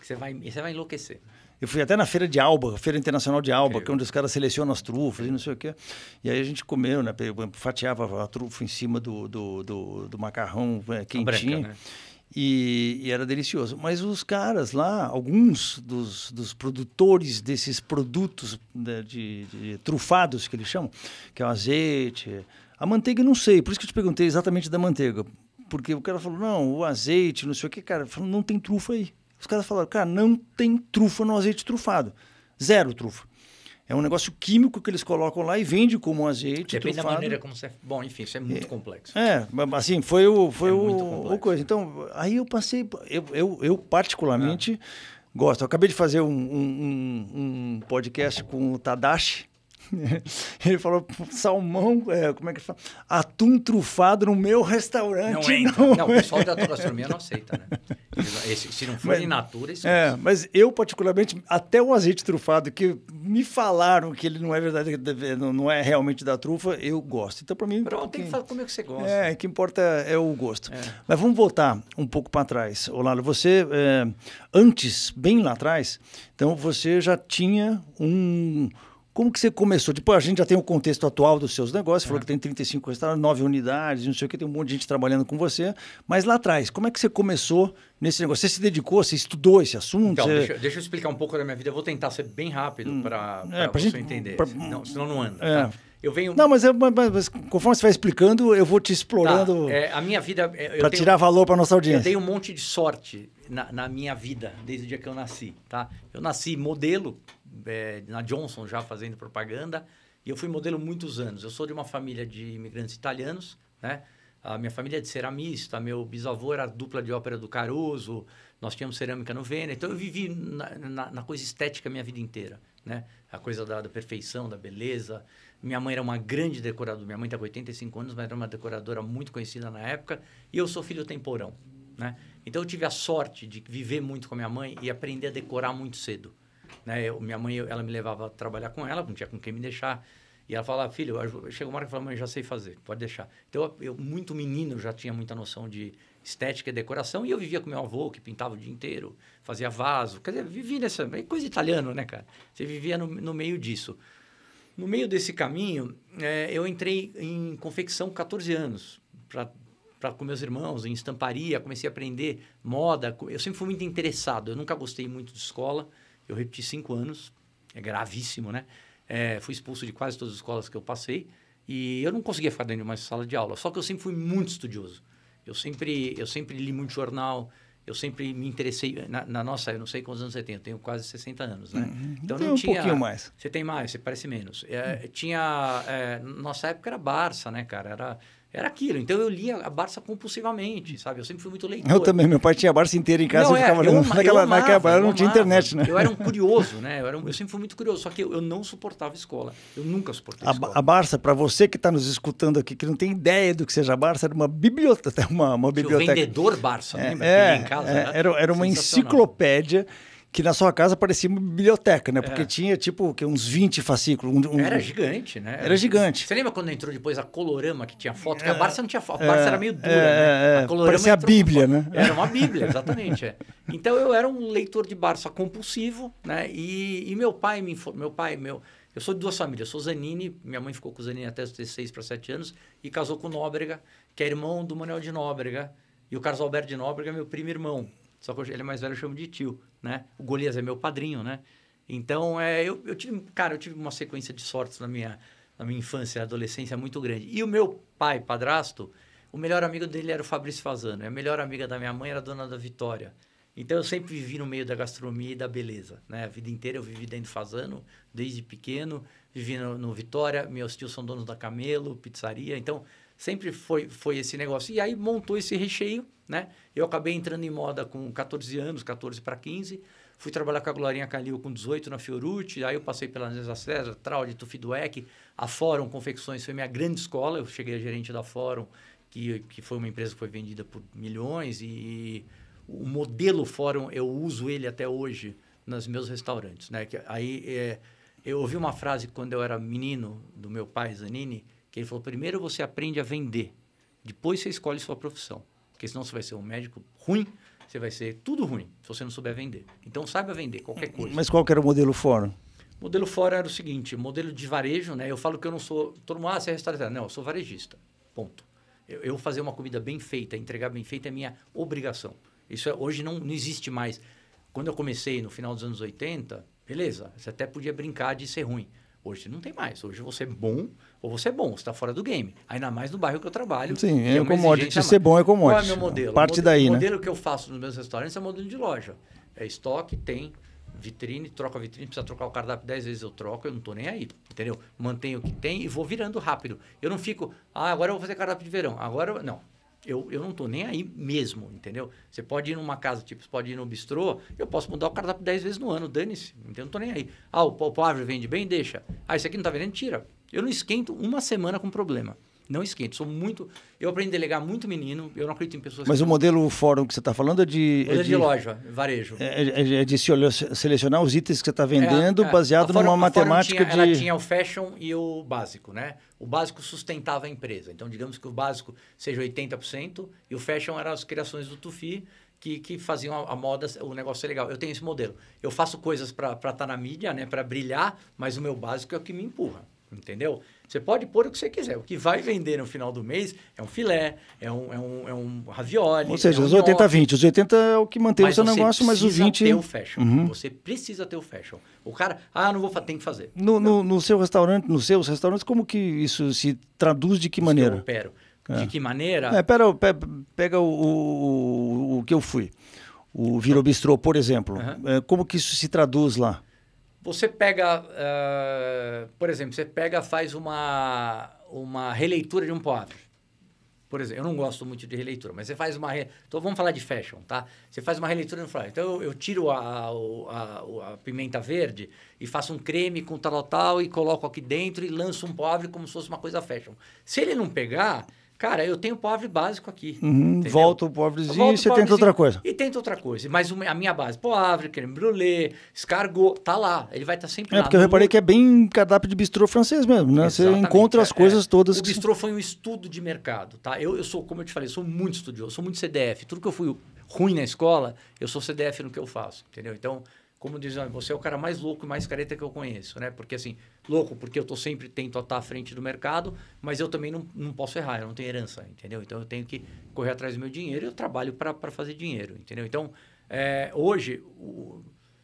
[SPEAKER 1] que você vai, você vai enlouquecer.
[SPEAKER 2] Eu fui até na feira de Alba, feira internacional de Alba, que é onde os caras selecionam as trufas e não sei o quê. E aí a gente comeu, né? Fatiava a trufa em cima do, do, do, do macarrão é, quentinho. Né? E, e, era delicioso. Mas os caras lá, alguns dos, dos produtores desses produtos de, né, de, de, trufados que eles chamam, que é o azeite, a manteiga não sei, por isso que eu te perguntei exatamente da manteiga. Porque o cara falou, não, o azeite, não sei o que, cara, falou, não tem trufa aí. Os caras falaram, cara, não tem trufa no azeite trufado. Zero trufa. É um negócio químico que eles colocam lá e vende como um azeite. Depende trufado. da maneira como
[SPEAKER 1] você. É bom, enfim, isso é muito é, complexo.
[SPEAKER 2] É, assim, foi o. Foi é o, o, coisa. Então, aí eu passei. Eu, eu, eu particularmente, ah. gosto. Eu acabei de fazer um, um, um podcast com o Tadashi <laughs> Ele falou, salmão, é, como é que fala? Atum trufado no meu restaurante. Não entra. Não, o pessoal da gastronomia não aceita, né? Esse, se não for in natura, isso É, mas eu particularmente, até o azeite trufado, que me falaram que ele não é verdade, não é realmente da trufa, eu gosto.
[SPEAKER 1] Então, para mim... Pronto, tem que falar como é que você gosta. É,
[SPEAKER 2] o que importa é o gosto. É. Mas vamos voltar um pouco para trás. Olá você, é, antes, bem lá atrás, então você já tinha um como que você começou? Depois tipo, a gente já tem o contexto atual dos seus negócios, é. falou que tem 35 restaurantes, 9 unidades, não sei o que, tem um monte de gente trabalhando com você. Mas lá atrás, como é que você começou nesse negócio? Você se dedicou, você estudou esse assunto? Então, você... deixa,
[SPEAKER 1] deixa, eu explicar um pouco da minha vida. Eu vou tentar ser bem rápido hum. para é, você gente, entender. Pra... Não, senão não anda. É. Tá? Eu venho... Não,
[SPEAKER 2] é, mas, mas, conforme você vai explicando, eu vou te explorando. Tá. É,
[SPEAKER 1] a minha vida. É, para tirar valor para nossa audiência. Eu dei um monte de sorte na, na minha vida, desde o dia que eu nasci. Tá? Eu nasci modelo é, na Johnson já fazendo propaganda. E eu fui modelo muitos anos. Eu sou de uma família de imigrantes italianos, né? A minha família é de ceramista, meu bisavô era dupla de ópera do Caruso, nós tínhamos cerâmica no vênia Então eu vivi na, na, na, coisa estética a minha vida inteira, né? A coisa da, da, perfeição, da beleza. Minha mãe era uma grande decoradora. Minha mãe está com 85 anos, mas era uma decoradora muito conhecida na época. E eu sou filho temporão, né? Então eu tive a sorte de viver muito com a minha mãe e aprender a decorar muito cedo. Né? Eu, minha mãe, ela me levava a trabalhar com ela, não tinha com quem me deixar. E ela falava, filho, chega uma hora que fala, mãe, já sei fazer, pode deixar. Então, eu, muito menino, já tinha muita noção de estética e decoração. E eu vivia com meu avô, que pintava o dia inteiro, fazia vaso. Quer dizer, vivia nessa... É coisa italiana, né, cara? Você vivia no, no meio disso. No meio desse caminho, é, eu entrei em confecção com 14 anos, para com meus irmãos, em estamparia, comecei a aprender moda. Eu sempre fui muito interessado, eu nunca gostei muito de escola. Eu repeti cinco anos, é gravíssimo, né? É, fui expulso de quase todas as escolas que eu passei e eu não conseguia ficar dentro de uma sala de aula. Só que eu sempre fui muito estudioso. Eu sempre, eu sempre li muito jornal, eu sempre me interessei na, na, nossa, eu não sei quantos anos você tem, eu tenho quase 60 anos, né? Uhum. Então, então tem não um tinha, pouquinho mais. Você tem mais, você parece menos. É, uhum. Tinha, é, nossa época era Barça, né, cara? Era era aquilo. Então eu lia a Barça compulsivamente, sabe? Eu sempre fui muito leitor. Eu também,
[SPEAKER 2] meu pai tinha a Barça inteira em casa, não, eu é, ficava lendo. Eu, naquela, eu amava, naquela eu não amava. tinha internet, né? Eu era um
[SPEAKER 1] curioso, né? Eu, era um, eu <laughs> sempre fui muito curioso, só que eu, eu não suportava escola. Eu nunca suportei a, escola. A
[SPEAKER 2] Barça, para você que está nos escutando aqui, que não tem ideia do que seja a Barça, era uma biblioteca. <laughs> Uma, uma biblioteca. O vendedor
[SPEAKER 1] Barça, é, lembra? É, casa, é, né? era, era uma
[SPEAKER 2] enciclopédia que na sua casa parecia uma biblioteca, né? É. Porque é. tinha, tipo, uns 20 fascículos. Um, um... Era gigante,
[SPEAKER 1] né? Era gigante. Você lembra quando entrou depois a Colorama, que tinha foto? Porque é. a Barça não tinha foto, a é. Barça é. era meio dura, é, né? A Colorama parecia a Bíblia, né? Era uma <laughs> Bíblia, exatamente. Então, eu era um leitor de Barça compulsivo, né? E, e meu pai me informou, meu pai, meu... Eu sou de duas famílias, eu sou Zanini, minha mãe ficou com Zanini até os 16 para 7 anos, e casou com Nóbrega, que é irmão do Manuel de Nóbrega, e o Carlos Alberto de Nóbrega é meu primo irmão. Só que ele é mais velho, eu chamo de tio, né? O Golias é meu padrinho, né? Então, é, eu, eu tive, cara, eu tive uma sequência de sortes na minha, na minha infância e adolescência muito grande. E o meu pai, padrasto, o melhor amigo dele era o Fabrício Fazano. E é a melhor amiga da minha mãe era a dona da Vitória. Então, eu sempre vivi no meio da gastronomia e da beleza, né? A vida inteira eu vivi dentro do Fazano, desde pequeno. Vivi no, no Vitória, meus tios são donos da Camelo, pizzaria. Então, Sempre foi, foi esse negócio. E aí montou esse recheio, né? Eu acabei entrando em moda com 14 anos, 14 para 15. Fui trabalhar com a Glorinha Calil com 18 na Fiorucci. Aí eu passei pela Nesa César, Traude, Tufiduec. A Fórum Confecções foi minha grande escola. Eu cheguei a gerente da Fórum, que, que foi uma empresa que foi vendida por milhões. E o modelo Fórum, eu uso ele até hoje nos meus restaurantes, né? Que aí... É, eu ouvi uma frase quando eu era menino do meu pai, Zanini, que ele falou: primeiro você aprende a vender, depois você escolhe sua profissão. Porque senão você vai ser um médico ruim, você vai ser tudo ruim se você não souber vender. Então saiba vender qualquer é, coisa. Mas qual
[SPEAKER 2] que era o modelo fora?
[SPEAKER 1] O modelo fora era o seguinte: modelo de varejo, né? Eu falo que eu não sou. Todo mundo, ah, você é restaurante. Não, eu sou varejista. Ponto. Eu, eu, fazer uma comida bem feita, entregar bem feita é minha obrigação. Isso é, hoje não, não existe mais. Quando eu comecei no final dos anos 80, beleza, você até podia brincar de ser ruim. Hoje não tem mais. Hoje você é bom, ou você é bom, você está fora do game. Ainda mais no bairro que eu trabalho. Sim, é, é commodity. Ser bom é commodity. Qual é meu modelo? Parte o modelo, daí, o né? modelo né? que eu faço nos meus restaurantes é modelo de loja. É estoque, tem vitrine, troca a vitrine, precisa trocar o cardápio 10 vezes eu troco, eu não estou nem aí, entendeu? Mantenho o que tem e vou virando rápido. Eu não fico, ah, agora eu vou fazer cardápio de verão. Agora, não. Eu, eu não estou nem aí mesmo, entendeu? Você pode ir numa casa, tipo, você pode ir no bistrô, eu posso mudar o cardápio 10 vezes no ano, dane-se, entendeu? Não estou nem aí. Ah, o, o árvore vende bem? Deixa. Ah, isso aqui não está vendendo? Tira. Eu não esquento uma semana com problema. Não esquento. Sou muito. Eu aprendi a delegar muito menino. Eu não acredito em pessoas. Mas que... o
[SPEAKER 2] modelo fórum que você está falando é de. é de, de, loja, varejo. É, é, é, é de selecionar os itens que você está vendendo é, é. baseado fórum, numa matemática tinha, de. Ela tinha
[SPEAKER 1] o fashion e o básico, né? O básico sustentava a empresa. Então, digamos que o básico seja 80% e o fashion eram as criações do Tufi. Que, que faziam a, a moda, o negócio é legal. Eu tenho esse modelo. Eu faço coisas para estar tá na mídia, né, para brilhar, mas o meu básico é o que me empurra. Entendeu? Você pode pôr o que você quiser. O que vai vender no final do mês é um filé, é um, é um, é um ravioli. Ou seja, é um os 80 nhoque.
[SPEAKER 2] 20. Os 80 é o que mantém mas o seu negócio, mas os 20. Você precisa ter o fashion. Uhum.
[SPEAKER 1] Você precisa ter o fashion. O cara, ah, não vou tem que fazer.
[SPEAKER 2] No, no, no, seu restaurante, nos seus restaurantes, como que isso se traduz de que maneira? eu
[SPEAKER 1] opero. É. De que maneira? É, pera, pega o,
[SPEAKER 2] o, o, que eu fui. O Virobistro, tá. por exemplo. Uhum. Como que isso se traduz lá?
[SPEAKER 1] Você pega, uh, por exemplo, você pega, faz uma, uma releitura de um poema. Por exemplo, eu não gosto muito de releitura, mas você faz uma. Re... Então vamos falar de fashion, tá? Você faz uma releitura e não fala. Então eu, eu tiro a, a, a, pimenta verde e faço um creme com tal tal e coloco aqui dentro e lanço um pobre como se fosse uma coisa fashion. Se ele não pegar, Cara, eu tenho pobre básico aqui. Uhum, volta
[SPEAKER 2] o pobrezinho e você tenta outra coisa.
[SPEAKER 1] E tenta outra coisa. Mas a minha base, pobre, creme brulee, escargot, tá lá. Ele vai estar tá sempre é, lá. É, porque eu reparei
[SPEAKER 2] que é bem cadáver de bistrô francês mesmo, né? você encontra as é. coisas é, todas. O que...
[SPEAKER 1] bistrô foi um estudo de mercado, tá? Eu, eu sou, como eu te falei, sou muito estudioso, sou muito CDF. Tudo que eu fui ruim na escola, eu sou CDF no que eu faço, entendeu? Então, como diz, ah, você é o cara mais louco e mais careta que eu conheço, né? Porque assim, louco, porque eu tô sempre tento estar à frente do mercado, mas eu também não, não posso errar, eu não tenho herança, entendeu? Então eu tenho que correr atrás do meu dinheiro e eu trabalho para fazer dinheiro, entendeu? Então, é, hoje, o,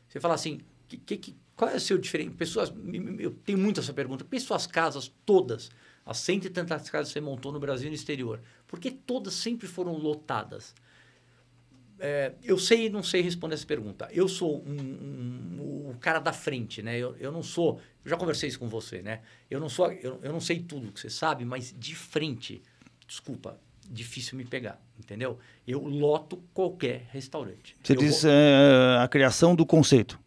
[SPEAKER 1] você fala assim, que, que, que, qual é o seu diferente? Pessoas, eu tenho muito essa pergunta, pessoas suas casas todas, as cento e tantas casas que você montou no Brasil e no exterior, porque todas sempre foram lotadas? é, eu sei e não sei responder essa pergunta. Eu sou um, um, o cara da frente, né? Eu, eu não sou. Eu já conversei isso com você, né? Eu não sou. Eu, eu não sei tudo que você sabe, mas de frente, desculpa, difícil me pegar, entendeu? Eu loto qualquer restaurante.
[SPEAKER 2] Você eu diz vou... é, a criação do conceito.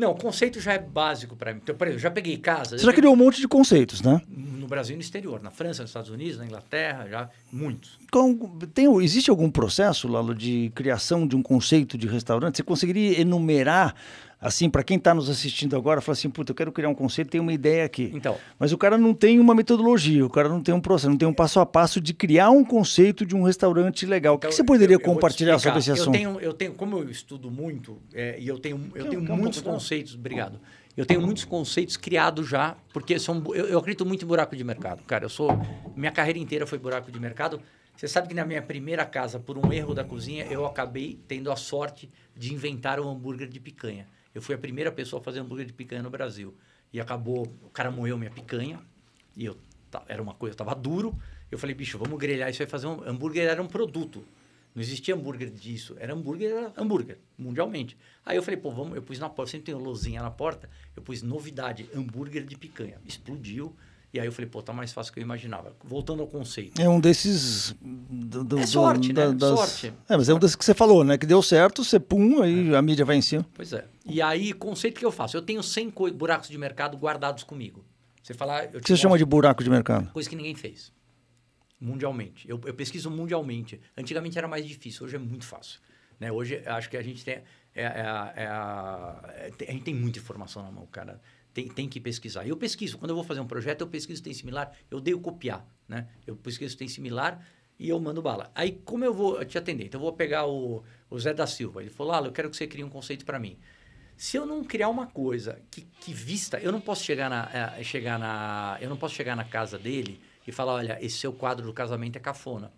[SPEAKER 1] Não, o conceito já é básico para mim. Então, por exemplo, já peguei casa. Você já criou
[SPEAKER 2] um monte de conceitos, né?
[SPEAKER 1] No Brasil e no exterior. Na França, nos Estados Unidos, na Inglaterra, já muitos.
[SPEAKER 2] Com, então, tem, existe algum processo, Lalo, de criação de um conceito de restaurante? Você conseguiria enumerar assim, para quem está nos assistindo agora, fala assim, puta, eu quero criar um conceito, tem uma ideia aqui. Então. Mas o cara não tem uma metodologia, o cara não tem um processo, não tem um passo a passo de criar um conceito de um restaurante legal. Então, o que, então, você poderia eu, eu compartilhar sobre esse assunto? Eu
[SPEAKER 1] tenho, eu tenho, como eu estudo muito, é, e eu tenho, eu, eu tenho muitos conceitos, obrigado. Eu tenho muitos conceitos criados já, porque são, eu, eu acredito muito em buraco de mercado, cara. Eu sou, minha carreira inteira foi buraco de mercado. Você sabe que na minha primeira casa, por um erro da cozinha, eu acabei tendo a sorte de inventar um hambúrguer de picanha. Eu fui a primeira pessoa a fazer hambúrguer de picanha no Brasil. E acabou, o cara moeu minha picanha, e eu era uma coisa, eu tava duro. Eu falei, bicho, vamos grelhar, isso aí fazer um hambúrguer, era um produto. Não existia hambúrguer disso, era hambúrguer, era hambúrguer, mundialmente. Aí eu falei, pô, vamos, eu pus na porta, sempre tem uma lozinha na porta, eu pus novidade, hambúrguer de picanha. Explodiu. E aí eu falei, pô, tá mais fácil que eu imaginava. Voltando ao conceito. É um desses. Do, do, é sorte, do, né? Das... Sorte.
[SPEAKER 2] É, mas é um desses que você falou, né? Que deu certo, você pum, aí é. a mídia vai em cima. Pois é.
[SPEAKER 1] E aí, conceito que eu faço? Eu tenho 100 buracos de mercado guardados comigo. Você falar. O que você chama de buraco de mercado? Coisa que ninguém fez. Mundialmente. Eu, eu pesquiso mundialmente. Antigamente era mais difícil, hoje é muito fácil. Né? Hoje acho que a gente tem. É, é, é, é, a gente tem muita informação na mão, cara tem, tem que pesquisar. Eu pesquiso. Quando eu vou fazer um projeto, eu pesquiso tem similar, eu odeio copiar, né? Eu pesquiso tem similar e eu mando bala. Aí, como eu vou te atender? Então, eu vou pegar o, o Zé da Silva. Ele falou, ah, eu quero que você crie um conceito para mim. Se eu não criar uma coisa que, que vista, eu não posso chegar na, é, chegar na, eu não posso chegar na casa dele e falar, olha, esse seu quadro do casamento é cafona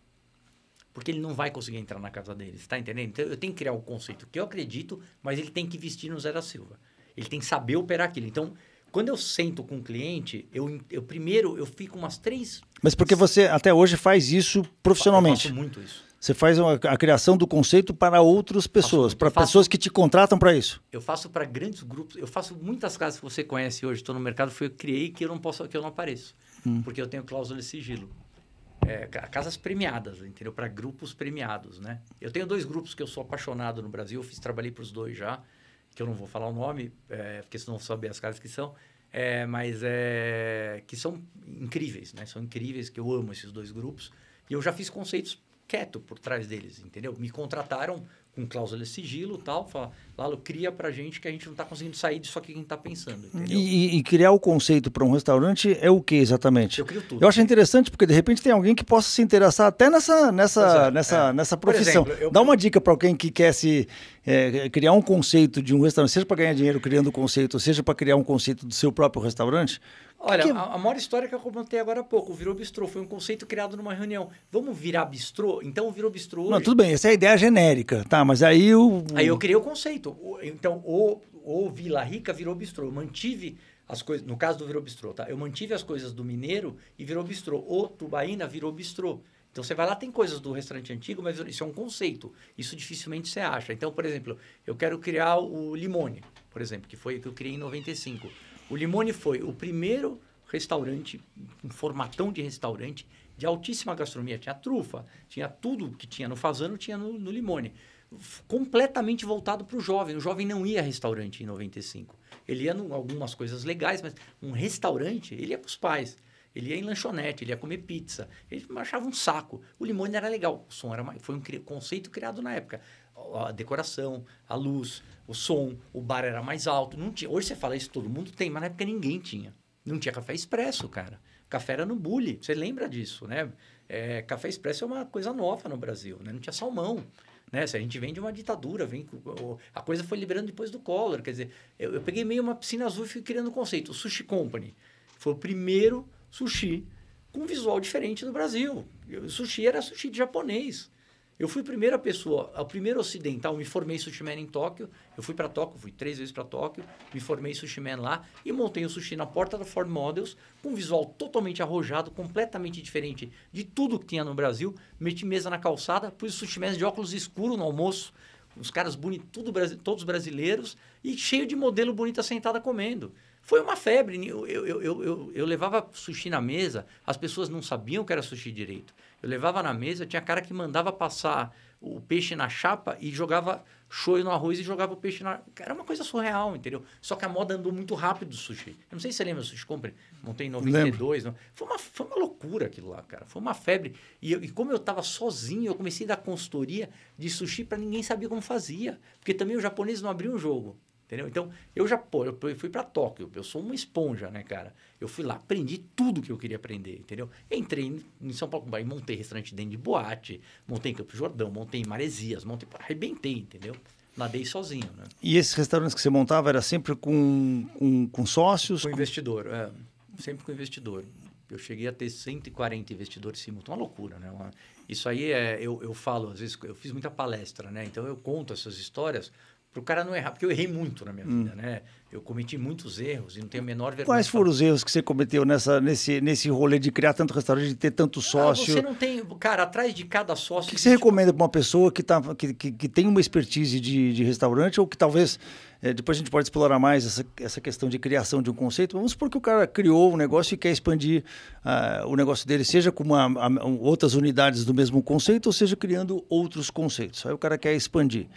[SPEAKER 1] porque ele não vai conseguir entrar na casa dele, está entendendo? Então eu tenho que criar o um conceito que eu acredito, mas ele tem que vestir no Zé da Silva. Ele tem que saber operar aquilo. Então quando eu sento com um cliente, eu, eu primeiro eu fico umas três.
[SPEAKER 2] Mas porque você até hoje faz isso profissionalmente? Eu faço muito isso. Você faz a, a criação do conceito para outras pessoas, para pessoas que te contratam para isso.
[SPEAKER 1] Eu faço para grandes grupos, eu faço muitas casas que você conhece hoje, estou no mercado, foi eu criei que eu não posso, que eu não apareço, hum. porque eu tenho cláusula de sigilo. É, casas premiadas, entendeu? Para grupos premiados, né? Eu tenho dois grupos que eu sou apaixonado no Brasil, eu fiz, trabalhei para os dois já que eu não vou falar o nome, é, porque senão vou saber as caras que são, é, mas é, que são incríveis, né? São incríveis, que eu amo esses dois grupos. E eu já fiz conceitos quieto por trás deles, entendeu? Me contrataram com cláusula de sigilo tal, fala, Lalo, cria pra gente que a gente não tá conseguindo sair disso aqui que a gente tá pensando.
[SPEAKER 2] E, e, criar o conceito para um restaurante é o que exatamente? Eu crio tudo. Eu acho interessante porque de repente tem alguém que possa se interessar até nessa, nessa, é, nessa, é. nessa profissão. Exemplo, eu... Dá uma dica para alguém que quer se é, criar um conceito de um restaurante, seja para ganhar dinheiro criando o conceito, seja para criar um conceito do seu próprio restaurante. Olha, que... a,
[SPEAKER 1] maior história que eu comentei agora há pouco, virou bistrô, foi um conceito criado numa reunião. Vamos virar bistrô? Então virou bistrô. Hoje... Não, tudo bem, essa é
[SPEAKER 2] a ideia genérica, tá? Mas aí o. Aí eu criei o
[SPEAKER 1] conceito. Então, o, o Vila Rica virou bistrô. Eu mantive as coisas. No caso do virou bistrô, tá? Eu mantive as coisas do mineiro e virou bistrô. O Tubaína virou bistrô. Então você vai lá, tem coisas do restaurante antigo, mas isso é um conceito. Isso dificilmente você acha. Então, por exemplo, eu quero criar o Limone, por exemplo, que foi o que eu criei em 95. O Limone foi o primeiro restaurante, um formatão de restaurante de altíssima gastronomia. Tinha trufa, tinha tudo que tinha no Fazano, tinha no, no Limone. Completamente voltado para o jovem. O jovem não ia a restaurante em 95. Ele ia em algumas coisas legais, mas um restaurante, ele ia com os pais. Ele ia em lanchonete, ele ia comer pizza. Ele achava um saco. O Limone era legal. O som era, foi um conceito criado na época a decoração, a luz, o som, o bar era mais alto. Não tinha. Hoje você fala isso, todo mundo tem, mas na época ninguém tinha. Não tinha café expresso, cara. Café era no bule, você lembra disso, né? É, café expresso é uma coisa nova no Brasil, né? Não tinha salmão. Né? Se a gente vem de uma ditadura, vem a coisa foi liberando depois do Collor. Quer dizer, eu, eu peguei meio uma piscina azul e fui criando o conceito. O Sushi Company foi o primeiro sushi com um visual diferente do Brasil. O sushi era sushi de japonês. Eu fui a primeira pessoa, a primeira ocidental, me formei sushi man em Tóquio. Eu fui para Tóquio, fui três vezes para Tóquio, me formei sushi man lá e montei o sushi na porta da Ford Models, com um visual totalmente arrojado, completamente diferente de tudo que tinha no Brasil. Meti mesa na calçada, pus sushi man de óculos escuro no almoço, os caras bonitos, tudo, todos brasileiros, e cheio de modelo bonita sentada comendo. Foi uma febre. Eu, eu, eu, eu, eu levava sushi na mesa, as pessoas não sabiam que era sushi direito. Eu levava na mesa, tinha cara que mandava passar o peixe na chapa e jogava shoyu no arroz e jogava o peixe na. Era uma coisa surreal, entendeu? Só que a moda andou muito rápido do sushi. Eu não sei se você lembra do Sushi Company, montei em 92. Não. Foi, uma, foi uma loucura aquilo lá, cara. Foi uma febre. E, eu, e como eu estava sozinho, eu comecei a dar consultoria de sushi para ninguém saber como fazia. Porque também os japoneses não abriam o jogo. Entendeu? Então, eu já pô, eu fui para Tóquio, eu sou uma esponja, né, cara? Eu fui lá, aprendi tudo que eu queria aprender, entendeu? Entrei em São Paulo, montei restaurante dentro de boate, montei em Campo Jordão, montei em Maresias, montei, arrebentei, entendeu? nadei sozinho. Né? E
[SPEAKER 2] esses restaurantes que você montava era sempre com, com, com sócios? Com, com
[SPEAKER 1] investidor, é, sempre com investidor. Eu cheguei a ter 140 investidores simultâneos, uma loucura, né? Uma, isso aí é, eu, eu falo, às vezes, eu fiz muita palestra, né? Então eu conto essas histórias para o cara não errar, porque eu errei muito na minha hum. vida, né? Eu cometi muitos erros e não tenho a menor vergonha. Quais foram os
[SPEAKER 2] erros que você cometeu nessa, nesse, nesse rolê de criar tanto restaurante, de ter tanto ah, sócio? Ah, você não
[SPEAKER 1] tem, cara, atrás de cada sócio. O que, que você
[SPEAKER 2] recomenda para uma pessoa que, tá, que, que, que, tem uma expertise de, de restaurante ou que talvez. É, depois a gente pode explorar mais essa, essa questão de criação de um conceito. Vamos supor que o cara criou um negócio e quer expandir uh, o negócio dele, seja com uma, a, outras unidades do mesmo conceito, ou seja, criando outros conceitos. Aí o cara quer expandir.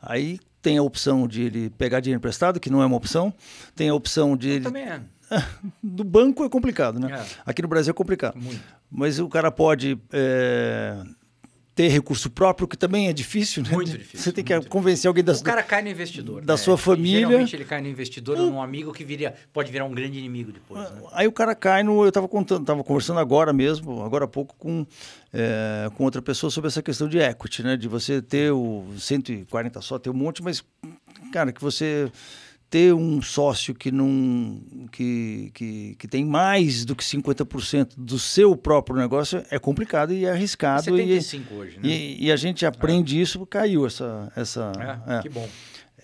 [SPEAKER 2] Aí tem a opção de ele pegar dinheiro emprestado, que não é uma opção, tem a opção de ele... Também
[SPEAKER 1] é. <laughs>
[SPEAKER 2] Do banco é complicado, né? É. Aqui no Brasil é complicado. Muito. Mas o cara pode é, ter recurso próprio, que também é difícil, né? Muito difícil. Você tem que convencer alguém da sua. O cara
[SPEAKER 1] cai no investidor. Da né? sua família. Geralmente ele cai no investidor ou hum. num amigo que viria, pode virar um grande inimigo depois. Né?
[SPEAKER 2] Aí o cara cai no. Eu estava contando, estava conversando agora mesmo, agora há pouco, com, é, com outra pessoa sobre essa questão de equity, né? De você ter o 140 só, ter um monte, mas, cara, que você ter um sócio que, não, que, que, que tem mais do que 50% do seu próprio negócio é complicado e é arriscado. 75 e, hoje, né? E, e a gente aprende é. isso, caiu essa. essa é, é. Que bom.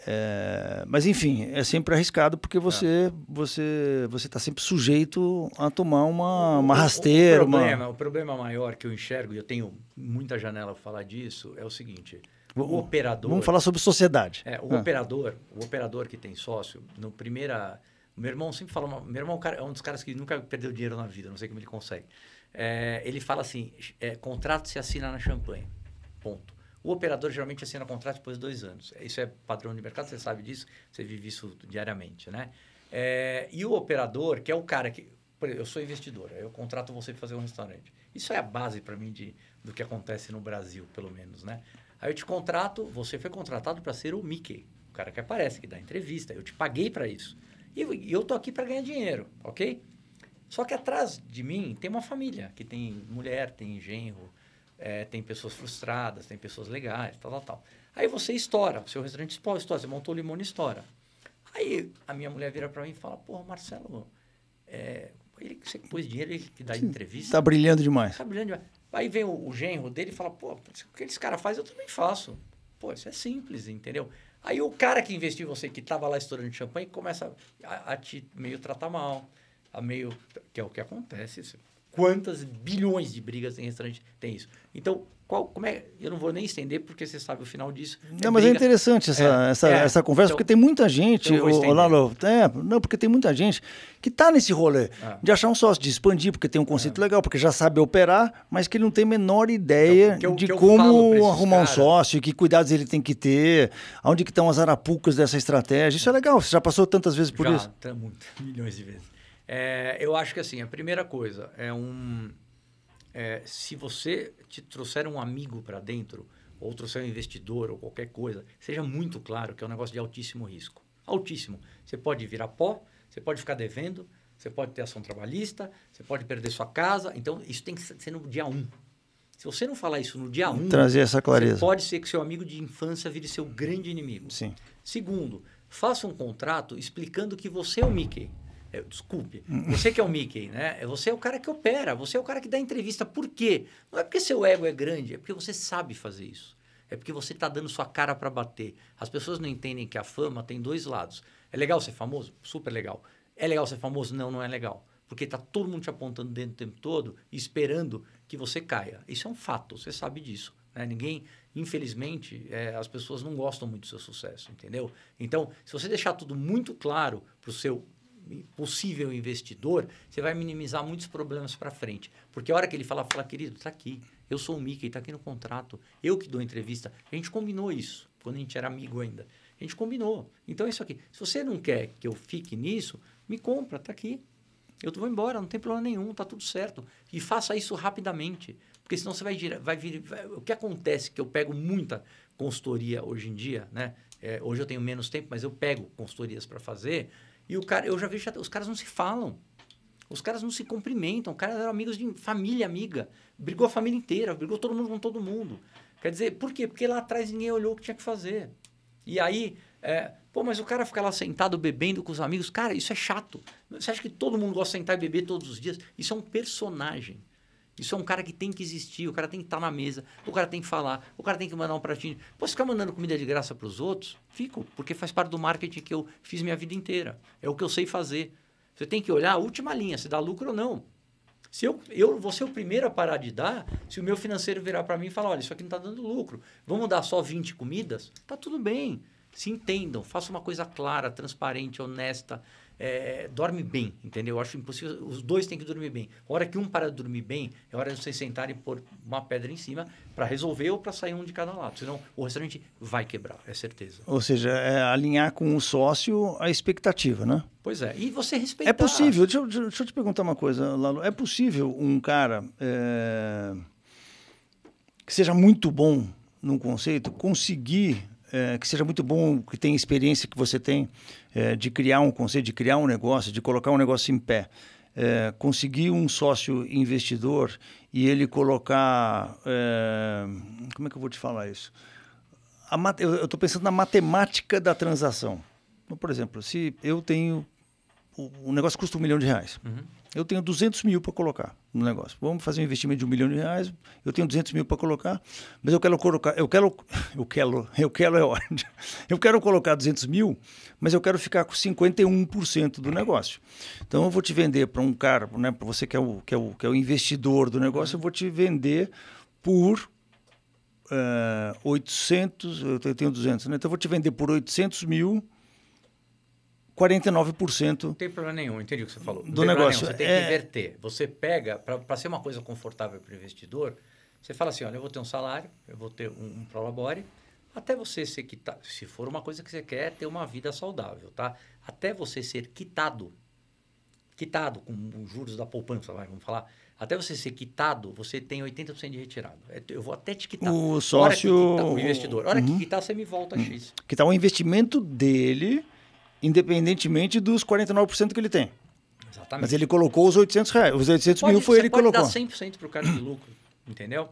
[SPEAKER 2] É, mas enfim, é sempre arriscado porque você é. você você está sempre sujeito a tomar uma, uma rasteira. O problema,
[SPEAKER 1] uma... o problema maior que eu enxergo, e eu tenho muita janela para falar disso, é o seguinte: o operador. Vamos falar sobre
[SPEAKER 2] sociedade. É, o ah.
[SPEAKER 1] operador, o operador que tem sócio, no primeira. Meu irmão sempre fala. meu irmão é, é um dos caras que nunca perdeu dinheiro na vida, não sei como ele consegue. É, ele fala assim: é, contrato se assina na champanhe. Ponto. O operador geralmente assina contrato depois de dois anos. Isso é padrão de mercado, você sabe disso, você vive isso diariamente, né? É, e o operador, que é o cara que. Exemplo, eu sou investidor, eu contrato você para fazer um restaurante. Isso é a base para mim de, do que acontece no Brasil, pelo menos, né? Aí eu te contrato, você foi contratado para ser o Mickey, o cara que aparece, que dá entrevista. Eu te paguei para isso. E eu tô aqui para ganhar dinheiro, ok? Só que atrás de mim tem uma família, que tem mulher, tem genro, é, tem pessoas frustradas, tem pessoas legais, tal, tal, tal. Aí você estoura, seu restaurante estoura, você montou o limone estoura. Aí a minha mulher vira para mim e fala, porra, Marcelo, é, ele que você pôs dinheiro, ele que dá entrevista. Tá brilhando demais. Tá brilhando demais. Aí vem o, o genro dele e fala, pô, o que esse cara faz eu também faço. Pô, isso é simples, entendeu? Aí o cara que investiu em você, que estava lá estourando champanhe, começa a, a, te meio tratar mal, a meio... Que é o que acontece. Quantas bilhões de brigas em restaurante tem isso? Então, qual, como é, eu não vou nem estender porque você sabe o final disso. Não, mas é briga. é interessante essa, é, essa, é. essa conversa, então, porque tem muita gente, então o, Lalo,
[SPEAKER 2] é, não, porque tem muita gente que está nesse rolê é. de achar um sócio, de expandir, porque tem um conceito é. legal, porque já sabe operar, mas que ele não tem a menor ideia então, eu, de como arrumar cara. um sócio, que cuidados ele tem que ter, onde que estão as arapucas dessa estratégia. Isso é legal, você já passou tantas vezes por já, isso?
[SPEAKER 1] Já, tá milhões de vezes. eu acho que assim, a primeira coisa é um é, se você te trouxer um amigo para dentro, ou trouxer um investidor, ou qualquer coisa, seja muito claro que é um negócio de altíssimo risco. Altíssimo. Você pode virar pó, você pode ficar devendo, você pode ter ação trabalhista, você pode perder sua casa. Então, isso tem que ser no dia 1. Um. Se você não falar isso no dia 1, um, trazer essa clareza. pode ser que seu amigo de infância vire seu grande inimigo. Sim. Segundo, faça um contrato explicando que você é o Mickey. É, desculpe, você que é o Mickey, né? É, você é o cara que opera, você é o cara que dá entrevista. Por quê? Não é porque seu ego é grande, é porque você sabe fazer isso. É porque você está dando sua cara para bater. As pessoas não entendem que a fama tem dois lados. É legal ser famoso? Super legal. É legal ser famoso? Não, não é legal. Porque está todo mundo te apontando dentro o tempo todo e esperando que você caia. Isso é um fato, você sabe disso. Né? Ninguém, infelizmente, é, as pessoas não gostam muito do seu sucesso, entendeu? Então, se você deixar tudo muito claro para o seu possível investidor, você vai minimizar muitos problemas para frente. Porque a hora que ele fala fala, querido, está aqui, eu sou o Mickey, está aqui no contrato, eu que dou entrevista. A gente combinou isso, quando a gente era amigo ainda. A gente combinou. Então é isso aqui. Se você não quer que eu fique nisso, me compra, está aqui. Eu vou embora, não tem problema nenhum, está tudo certo. E faça isso rapidamente. Porque senão você vai, vai vir. Vai, o que acontece que eu pego muita consultoria hoje em dia, né? É, hoje eu tenho menos tempo, mas eu pego consultorias para fazer. E o cara, eu já vejo, os caras não se falam. Os caras não se cumprimentam. Os caras eram amigos de família amiga. Brigou a família inteira, brigou todo mundo com todo mundo. Quer dizer, por quê? Porque lá atrás ninguém olhou o que tinha que fazer. E aí, é, pô, mas o cara fica lá sentado bebendo com os amigos. Cara, isso é chato. Você acha que todo mundo gosta de sentar e beber todos os dias? Isso é um personagem. Isso é um cara que tem que existir, o cara tem que estar na mesa, o cara tem que falar, o cara tem que mandar um pratinho. Posso ficar mandando comida de graça para os outros? Fico, porque faz parte do marketing que eu fiz minha vida inteira. É o que eu sei fazer. Você tem que olhar a última linha, se dá lucro ou não. Se eu, eu vou ser o primeiro a parar de dar, se o meu financeiro virar para mim e falar, olha, isso aqui não está dando lucro, vamos dar só 20 comidas? Tá tudo bem. Se entendam, faça uma coisa clara, transparente, honesta, é, dorme bem, entendeu? Eu acho impossível. Os dois têm que dormir bem. A hora que um para de dormir bem, é hora de vocês sentarem e pôr uma pedra em cima para resolver ou para sair um de cada lado. Senão o restaurante vai quebrar, é certeza.
[SPEAKER 2] Ou seja, é alinhar com o sócio a expectativa, né?
[SPEAKER 1] Pois é. E você respeitar. É possível,
[SPEAKER 2] deixa eu, deixa eu te perguntar uma coisa, Lalo. É possível um cara é, que seja muito bom num conceito conseguir eh, que seja muito bom, que tenha experiência que você tem é, de criar um conceito, de criar um negócio, de colocar um negócio em pé. É, conseguir um sócio investidor e ele colocar. como é que eu vou te falar isso? A, eu estou pensando na matemática da transação. Então, por exemplo, se eu tenho. O, o negócio custa um milhão de reais. Uhum. Eu tenho 200 mil para colocar no negócio. Vamos fazer um investimento de um milhão de reais, eu tenho 200 mil para colocar, mas eu quero colocar, eu quero, eu quero, eu quero é ordem Eu quero colocar 200 mil, mas eu quero ficar com 51% do negócio. Então eu vou te vender para um cara, né, para você que é, o, que, é o, que é o investidor do negócio, eu vou te vender por uh, eh, 800, eu tenho 200, né? então eu vou te vender por 800 mil 49%. Não
[SPEAKER 1] tem problema nenhum, entendi o que você falou. do negócio. Você tem que é. inverter. Você pega, para ser uma coisa confortável para o investidor, você fala assim: olha, eu vou ter um salário, eu vou ter um, um prolabore, até você ser quitado. Se for uma coisa que você quer, ter uma vida saudável, tá? Até você ser quitado, quitado com os juros da poupança, vamos falar. Até você ser quitado, você tem 80% de retirado. É, eu vou até te quitar. O sócio. Quitar, o investidor. A hora uhum. que quitar, você me volta X. Uhum.
[SPEAKER 2] Quitar o investimento dele independentemente dos 49% que ele tem. Exatamente. Mas ele colocou os 800 reais. Os 800 pode, mil foi ele que colocou. Você
[SPEAKER 1] pode dar 100% para o cara de lucro, entendeu?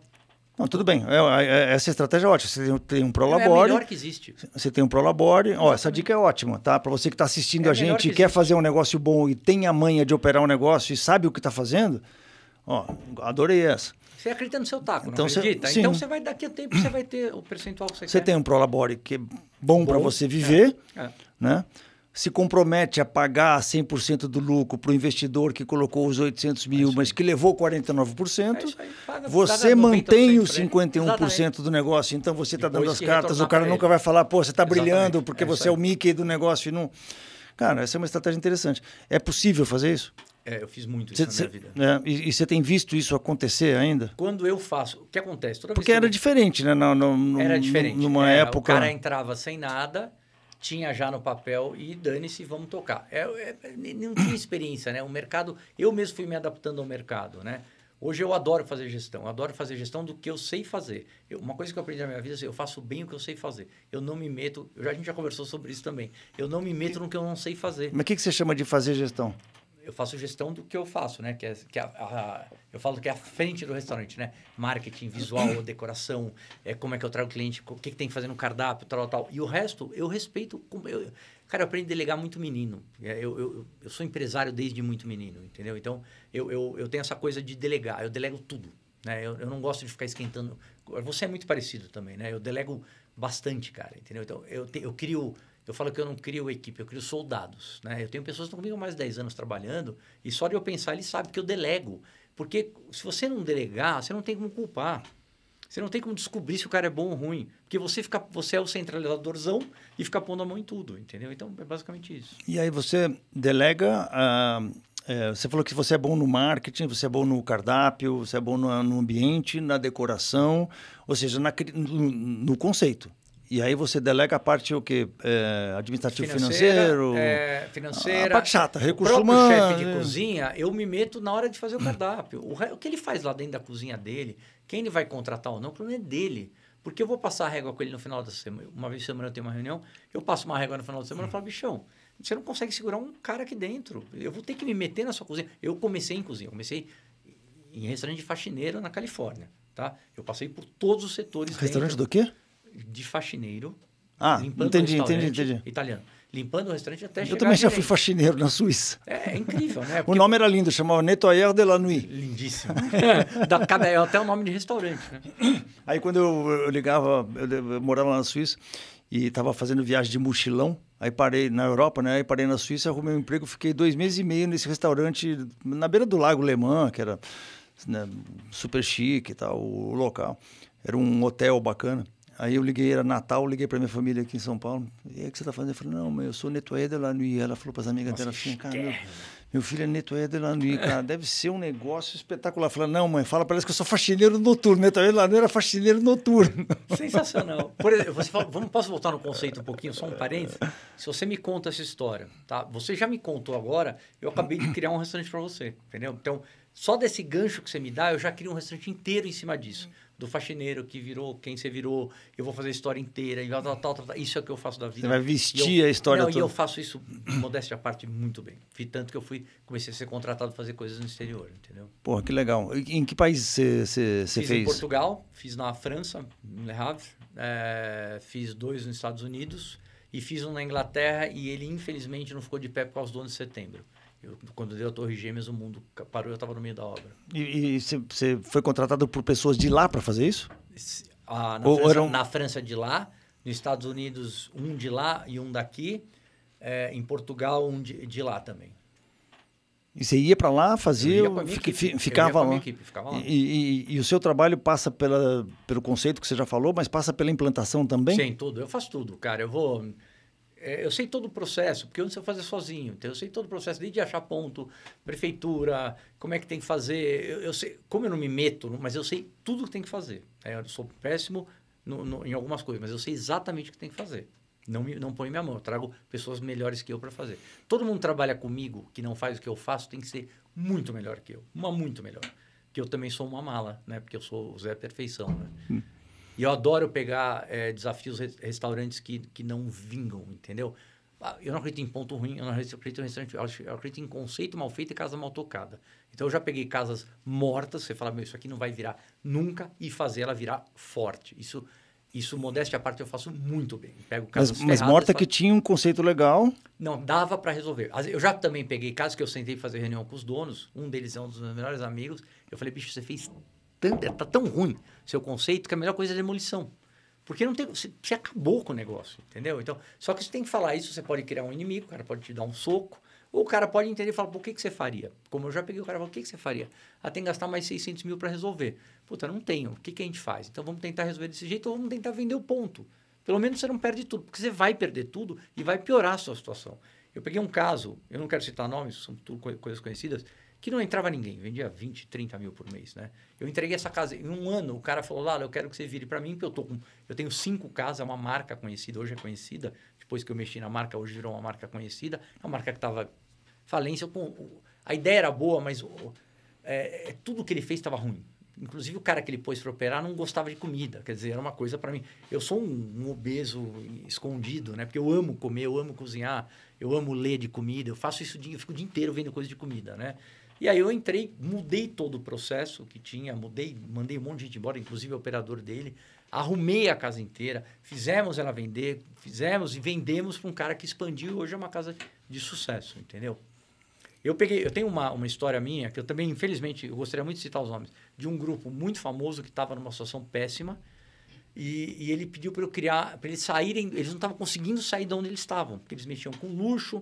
[SPEAKER 2] Não, tudo bem. É, é, é essa estratégia é ótima. Você tem, um prolabore. É a melhor que existe. Você tem um prolabore. Ó, essa dica é ótima, tá? Para você que está assistindo é a, gente que e quer fazer um negócio bom e tem a manha de operar um negócio e sabe o que está fazendo, ó, adorei essa.
[SPEAKER 1] Você acredita no seu taco, então, não acredita? então você vai daqui a tempo você vai ter o percentual que você, você quer. Você tem um
[SPEAKER 2] prolabore que é bom, bom para você é. viver, é. né? se compromete a pagar 100% do lucro para o investidor que colocou os 800 mil, é mas que levou 49%, é paga, você mantém os 51% Exatamente. do negócio, então você está dando as cartas, o cara nunca vai falar, pô, você está brilhando porque é você é o Mickey do negócio e não... Cara, essa é uma estratégia interessante. É possível fazer isso?
[SPEAKER 1] É, eu fiz muito isso cê, na
[SPEAKER 2] minha vida. É, e você tem visto isso acontecer ainda?
[SPEAKER 1] Quando eu faço, o que acontece? Toda Porque era
[SPEAKER 2] diferente, né? No, no, era diferente. Numa é, época... O cara
[SPEAKER 1] entrava sem nada tinha já no papel e dane-se, vamos tocar. É, é, não tinha experiência, né? O mercado, eu mesmo fui me adaptando ao mercado, né? Hoje eu adoro fazer gestão, adoro fazer gestão do que eu sei fazer. Eu, uma coisa que eu aprendi na minha vida é assim, eu faço bem o que eu sei fazer. Eu não me meto, já, a gente já conversou sobre isso também. Eu não me meto no que eu não sei fazer. Mas o
[SPEAKER 2] que, que você chama de fazer gestão?
[SPEAKER 1] eu faço gestão do que eu faço, né? Que é, que é a, a, eu falo que é a frente do restaurante, né? Marketing, visual, <coughs> decoração, é, como é que eu trago o cliente, o que, que, tem que fazer no cardápio, tal, tal. E o resto, eu respeito. Eu, cara, eu aprendo a delegar muito menino. É, eu, eu, eu sou empresário desde muito menino, entendeu? Então, eu, eu, eu tenho essa coisa de delegar. Eu delego tudo. Né? Eu, eu não gosto de ficar esquentando. Você é muito parecido também, né? Eu delego bastante, cara, entendeu? Então, eu, te, eu crio eu falo que eu não crio equipe, eu crio soldados. Né? Eu tenho pessoas que estão comigo há mais de 10 anos trabalhando e só de eu pensar ele sabe que eu delego. Porque se você não delegar, você não tem como culpar. Você não tem como descobrir se o cara é bom ou ruim. Porque você fica, você é o centralizadorzão e fica pondo a mão em tudo, entendeu? Então é basicamente isso. E
[SPEAKER 2] aí você delega. é, você falou que você é bom no marketing, você é bom no cardápio, você é bom no, no ambiente, na decoração, ou seja, na, no, no conceito. E aí você delega a parte o quê? É, administrativo financeiro? É,
[SPEAKER 1] financeira. A parte chata, recurso o humano. chefe de é. cozinha, eu me meto na hora de fazer o cardápio. O, o, que ele faz lá dentro da cozinha dele, quem ele vai contratar ou não, o problema é dele. Porque eu vou passar a régua com ele no final da semana. Uma vez por semana eu tenho uma reunião, eu passo uma régua no final da semana e falo, bichão, você não consegue segurar um cara aqui dentro. Eu vou ter que me meter na sua cozinha. Eu comecei em cozinha, eu comecei em restaurante de faxineiro na Califórnia, tá? Eu passei por todos os setores. Restaurante dentro. do quê? de faxineiro. Ah, entendi, entendi, entendi. Italiano. Limpando o restaurante até Eu chegar. Eu também já fui
[SPEAKER 2] faxineiro na Suíça. É, é incrível, né? <laughs> Porque... o nome era lindo, chamava Nettoyer de la Nuit. Lindíssimo. <laughs>
[SPEAKER 1] da, cada, é até o nome de restaurante, né? <clears throat>
[SPEAKER 2] Aí quando eu, eu ligava, eu, eu morava lá na Suíça e estava fazendo viagem de mochilão. Aí parei na Europa, né? Aí parei na Suíça, arrumei um emprego, fiquei dois meses e meio nesse restaurante na beira do Lago Le Mans, que era né, super chique e tal, o local. Era um hotel bacana. Aí eu liguei, era Natal, liguei para minha família aqui em São Paulo. E aí, o que você tá fazendo? Eu falei, não, mãe, eu sou netoedo lá no I. Ela falou para as amigas dela, assim, cara, meu, meu filho é netoedo lá no I, cara, deve ser um negócio espetacular. Eu falei, não, mãe, fala, parece que eu sou faxineiro noturno. Netoedo lá no era faxineiro noturno. Sensacional.
[SPEAKER 1] Por exemplo, você fala, vamos, posso voltar no conceito um pouquinho, só um parênteses? Se você me conta essa história, tá? Você já me contou agora, eu acabei de criar um restaurante para você, entendeu? Então, só desse gancho que você me dá, eu já crio um restaurante inteiro em cima disso do faxineiro que virou quem você virou, eu vou fazer a história inteira, e tal, tal, tal, tal. isso é o que eu faço da vida. Você vai vestir eu, a história não, toda. E eu faço isso, <clears throat> modéstia à parte, muito bem. Fui tanto que eu fui, comecei a ser contratado para fazer coisas no exterior, entendeu?
[SPEAKER 2] Porra, que legal. Em que país você fez? Fiz em
[SPEAKER 1] Portugal, fiz na França, no Havre, é, fiz dois nos Estados Unidos, e fiz um na Inglaterra, e ele infelizmente não ficou de pé por causa do de setembro. Eu, quando deu a Torre Gêmeas, o mundo parou, eu estava no meio da obra.
[SPEAKER 2] E você foi contratado por pessoas de lá para fazer isso? Ah, na, Ou França, eram...
[SPEAKER 1] na França de lá, nos Estados Unidos um de lá e um daqui, é, em Portugal um de, de lá também.
[SPEAKER 2] E você ia para lá, fazia, ficava, lá. ficava, lá. E, e, e, o seu trabalho passa pela, pelo conceito que você já falou, mas passa pela implantação também? Sim,
[SPEAKER 1] tudo. Eu faço tudo, cara. Eu vou é, eu sei todo o processo, porque antes eu fazia sozinho. Então, eu sei todo o processo, desde achar ponto, prefeitura, como é que tem que fazer. Eu, eu sei, como eu não me meto, mas eu sei tudo que tem que fazer. É, eu sou péssimo no, no, em algumas coisas, mas eu sei exatamente o que tem que fazer. Não, me, não ponho minha mão, eu trago pessoas melhores que eu para fazer. Todo mundo trabalha comigo, que não faz o que eu faço, tem que ser muito melhor que eu. Uma muito melhor. Que eu também sou uma mala, né? Porque eu sou o Zé Perfeição, né? Hum. E eu adoro pegar é, desafios, restaurantes que, que não vingam, entendeu? Ah, eu não acredito em ponto ruim, eu não acredito em restaurante, eu acredito em conceito mal feito e casa mal tocada. Então eu já peguei casas mortas, você fala, meu, isso aqui não vai virar nunca, e fazer ela virar forte. Isso, isso modéstia à parte, eu faço muito bem. Pego casas mas, ferradas, mas morta falo, que
[SPEAKER 2] tinha um conceito legal.
[SPEAKER 1] Não, dava para resolver. Eu já também peguei casas que eu sentei fazer reunião com os donos, um deles é um dos meus melhores amigos. Eu falei, bicho, você fez é, tá tão ruim seu conceito que a melhor coisa é a demolição. Porque não tem, você, você acabou com o negócio, entendeu? Então, só que você tem que falar isso, você pode criar um inimigo, o cara pode te dar um soco, ou o cara pode entender e falar, por que, que você faria? Como eu já peguei o cara e o que, que você faria? Ah, tem que gastar mais 600 mil para resolver. Puta, não tenho, o que, que a gente faz? Então, vamos tentar resolver desse jeito ou vamos tentar vender o ponto. Pelo menos você não perde tudo, porque você vai perder tudo e vai piorar a sua situação. Eu peguei um caso, eu não quero citar nomes, são tudo coisas conhecidas, que não entrava ninguém, vendia 20, 30 mil por mês, né? Eu entreguei essa casa em um ano, o cara falou, Lala, eu quero que você vire para mim, porque eu tô com, eu tenho cinco casas, é uma marca conhecida, hoje é conhecida, depois que eu mexi na marca, hoje virou uma marca conhecida, é uma marca que estava falência, a ideia era boa, mas é, é, tudo que ele fez estava ruim. Inclusive, o cara que ele pôs para operar não gostava de comida. Quer dizer, era uma coisa para mim. Eu sou um, um, obeso escondido, né? Porque eu amo comer, eu amo cozinhar, eu amo ler de comida. Eu faço isso, de, eu fico o dia inteiro vendo coisa de comida, né? E aí eu entrei, mudei todo o processo que tinha, mudei, mandei um monte de gente embora, inclusive o operador dele, arrumei a casa inteira, fizemos ela vender, fizemos e vendemos para um cara que expandiu, hoje é uma casa de sucesso, entendeu? Eu peguei, eu tenho uma, uma história minha que eu também, infelizmente, eu gostaria muito de citar os nomes, de um grupo muito famoso que estava numa situação péssima e, e ele pediu para eu criar, para eles saírem, eles não estavam conseguindo sair de onde eles estavam, porque eles mexiam com luxo,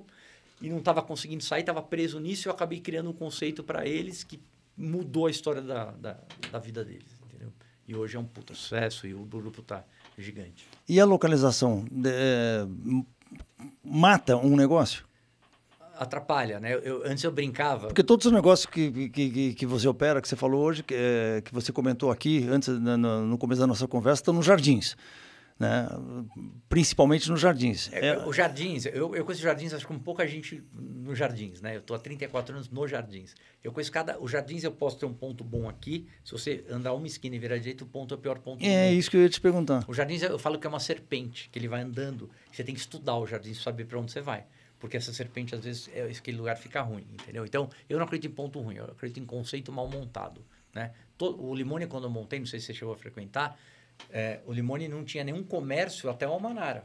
[SPEAKER 1] e não estava conseguindo sair, estava preso nisso, eu acabei criando um conceito para eles que mudou a história da, da, da, vida deles, entendeu? E hoje é um puta sucesso e o grupo tá gigante.
[SPEAKER 2] E a localização é, mata um
[SPEAKER 1] negócio? Atrapalha, né? Eu, antes eu brincava. Porque todos
[SPEAKER 2] os negócios que, que, que você opera, que você falou hoje, que, é, que você comentou aqui antes, no, no começo da nossa conversa, estão nos jardins né? principalmente nos jardins. É,
[SPEAKER 1] é. Os jardins, eu, eu conheço jardins, acho que um pouca gente nos jardins, né? Eu estou há 34 anos nos jardins. Eu conheço cada. Os jardins eu posso ter um ponto bom aqui. Se você andar uma esquina e virar direito, o ponto é o pior ponto. É, é
[SPEAKER 2] isso que eu ia te perguntar.
[SPEAKER 1] Os jardins eu falo que é uma serpente, que ele vai andando. Você tem que estudar o jardim, saber para onde você vai. Porque essa serpente, às vezes, é, aquele lugar fica ruim, entendeu? Então, eu não acredito em ponto ruim, eu acredito em conceito mal montado. Né? Todo, o Limone, quando eu montei, não sei se você chegou a frequentar, é, o Limone não tinha nenhum comércio até o Almanara.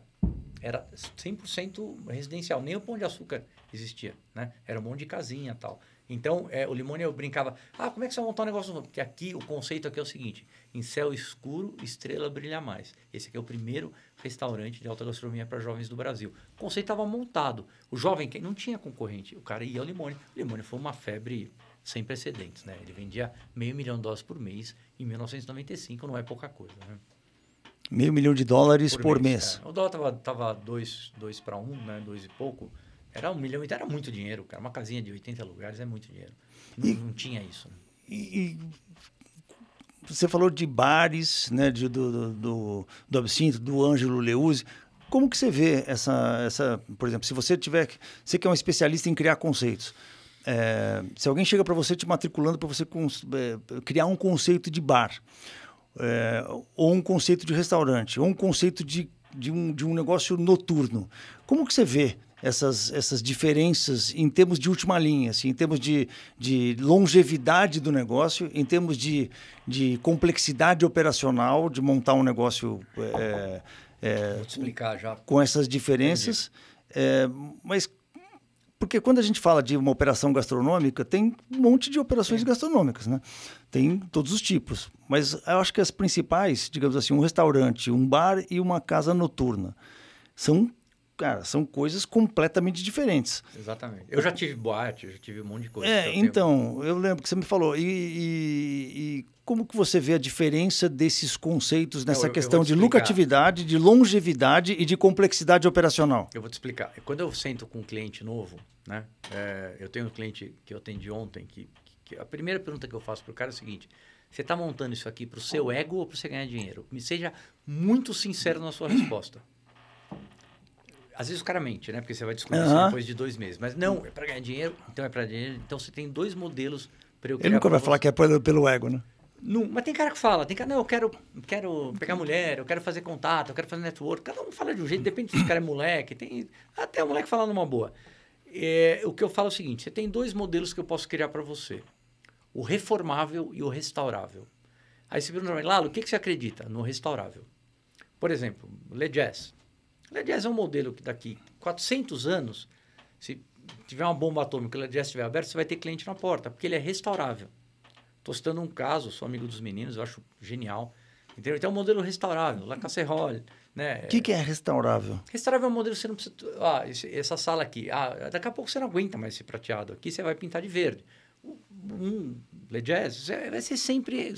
[SPEAKER 1] Era 100% residencial, nem o Pão de Açúcar existia, né? Era um monte de casinha tal. Então, é, o Limone eu brincava, ah, como é que você vai montar um negócio novo? Porque aqui, o conceito aqui é o seguinte, em céu escuro, estrela brilha mais. Esse aqui é o primeiro restaurante de alta gastronomia para jovens do Brasil. O conceito estava montado. O jovem não tinha concorrente, o cara ia ao Limone. O Limone foi uma febre sem precedentes. Né? Ele vendia meio milhão de dólares por mês em 1995, não é pouca coisa. Né?
[SPEAKER 2] Meio milhão de dólares por, por mês.
[SPEAKER 1] mês. É. O dólar estava tava dois, dois para um, né? dois e pouco. Era um milhão, então era muito dinheiro, cara. Uma casinha de 80 lugares é muito dinheiro. Não, e, não tinha isso. Né? E,
[SPEAKER 2] você falou de bares, né? De, do, do, do, do Absinto, do Ângelo Leuze. Como que você vê essa, essa, por exemplo, se você tiver, você que é um especialista em criar conceitos, é, se alguém chega para você te matriculando para você é, criar um conceito de bar, é, ou um conceito de restaurante, ou um conceito de, de, um, de um negócio noturno, como que você vê essas, essas diferenças em termos de última linha, assim, em termos de, de longevidade do negócio, em termos de, de complexidade operacional, de montar um negócio... É, é, Vou te
[SPEAKER 1] explicar já.
[SPEAKER 2] Com essas diferenças. É, mas porque quando a gente fala de uma operação gastronômica, tem um monte de operações Sim. gastronômicas, né? Tem todos os tipos. Mas eu acho que as principais, digamos assim, um restaurante, um bar e uma casa noturna, são cara, são coisas completamente diferentes.
[SPEAKER 1] Exatamente. Eu já tive boate, eu já tive um monte de coisa. É,
[SPEAKER 2] então, eu lembro que você me falou. E, e, e, como que você vê a diferença desses conceitos nessa eu, questão eu de lucratividade, de longevidade e de complexidade operacional?
[SPEAKER 1] Eu vou te explicar. Quando eu sento com um cliente novo, né? É, eu tenho um cliente que eu atendi ontem, que, que a primeira pergunta que eu faço para o cara é o seguinte... Você está montando isso aqui para o seu ego ou para você ganhar dinheiro? Me seja muito sincero na sua resposta. Às vezes o cara mente, né? Porque você vai descobrir assim depois de dois meses. Mas não, é para ganhar dinheiro, então é para dinheiro. Então você tem dois modelos para eu Ele nunca vai falar que é
[SPEAKER 2] pelo, pelo ego, né?
[SPEAKER 1] Não, mas tem cara que fala, tem cara, não, eu quero, quero pegar mulher, eu quero fazer contato, eu quero fazer network. Cada um fala de um jeito, depende se o cara é moleque, tem. Até o moleque falando uma boa. É, o que eu falo é o seguinte: você tem dois modelos que eu posso criar para você: o reformável e o restaurável. Aí você pergunta para mim, Lalo, o que, que você acredita no restaurável? Por exemplo, lê jazz. Aliás, é um modelo que daqui 400 anos, se tiver uma bomba atômica e o LDS estiver aberto, você vai ter cliente na porta, porque ele é restaurável. Estou citando um caso, sou amigo dos meninos, eu acho genial. Entendeu? Então, é um modelo restaurável, La Casserole. Né? O que, que, é
[SPEAKER 2] restaurável?
[SPEAKER 1] Restaurável é um modelo que você não precisa. Ah, esse, essa sala aqui. Ah, daqui a pouco você não aguenta mais esse prateado aqui, você vai pintar de verde. Um, Le Jazz, vai ser sempre.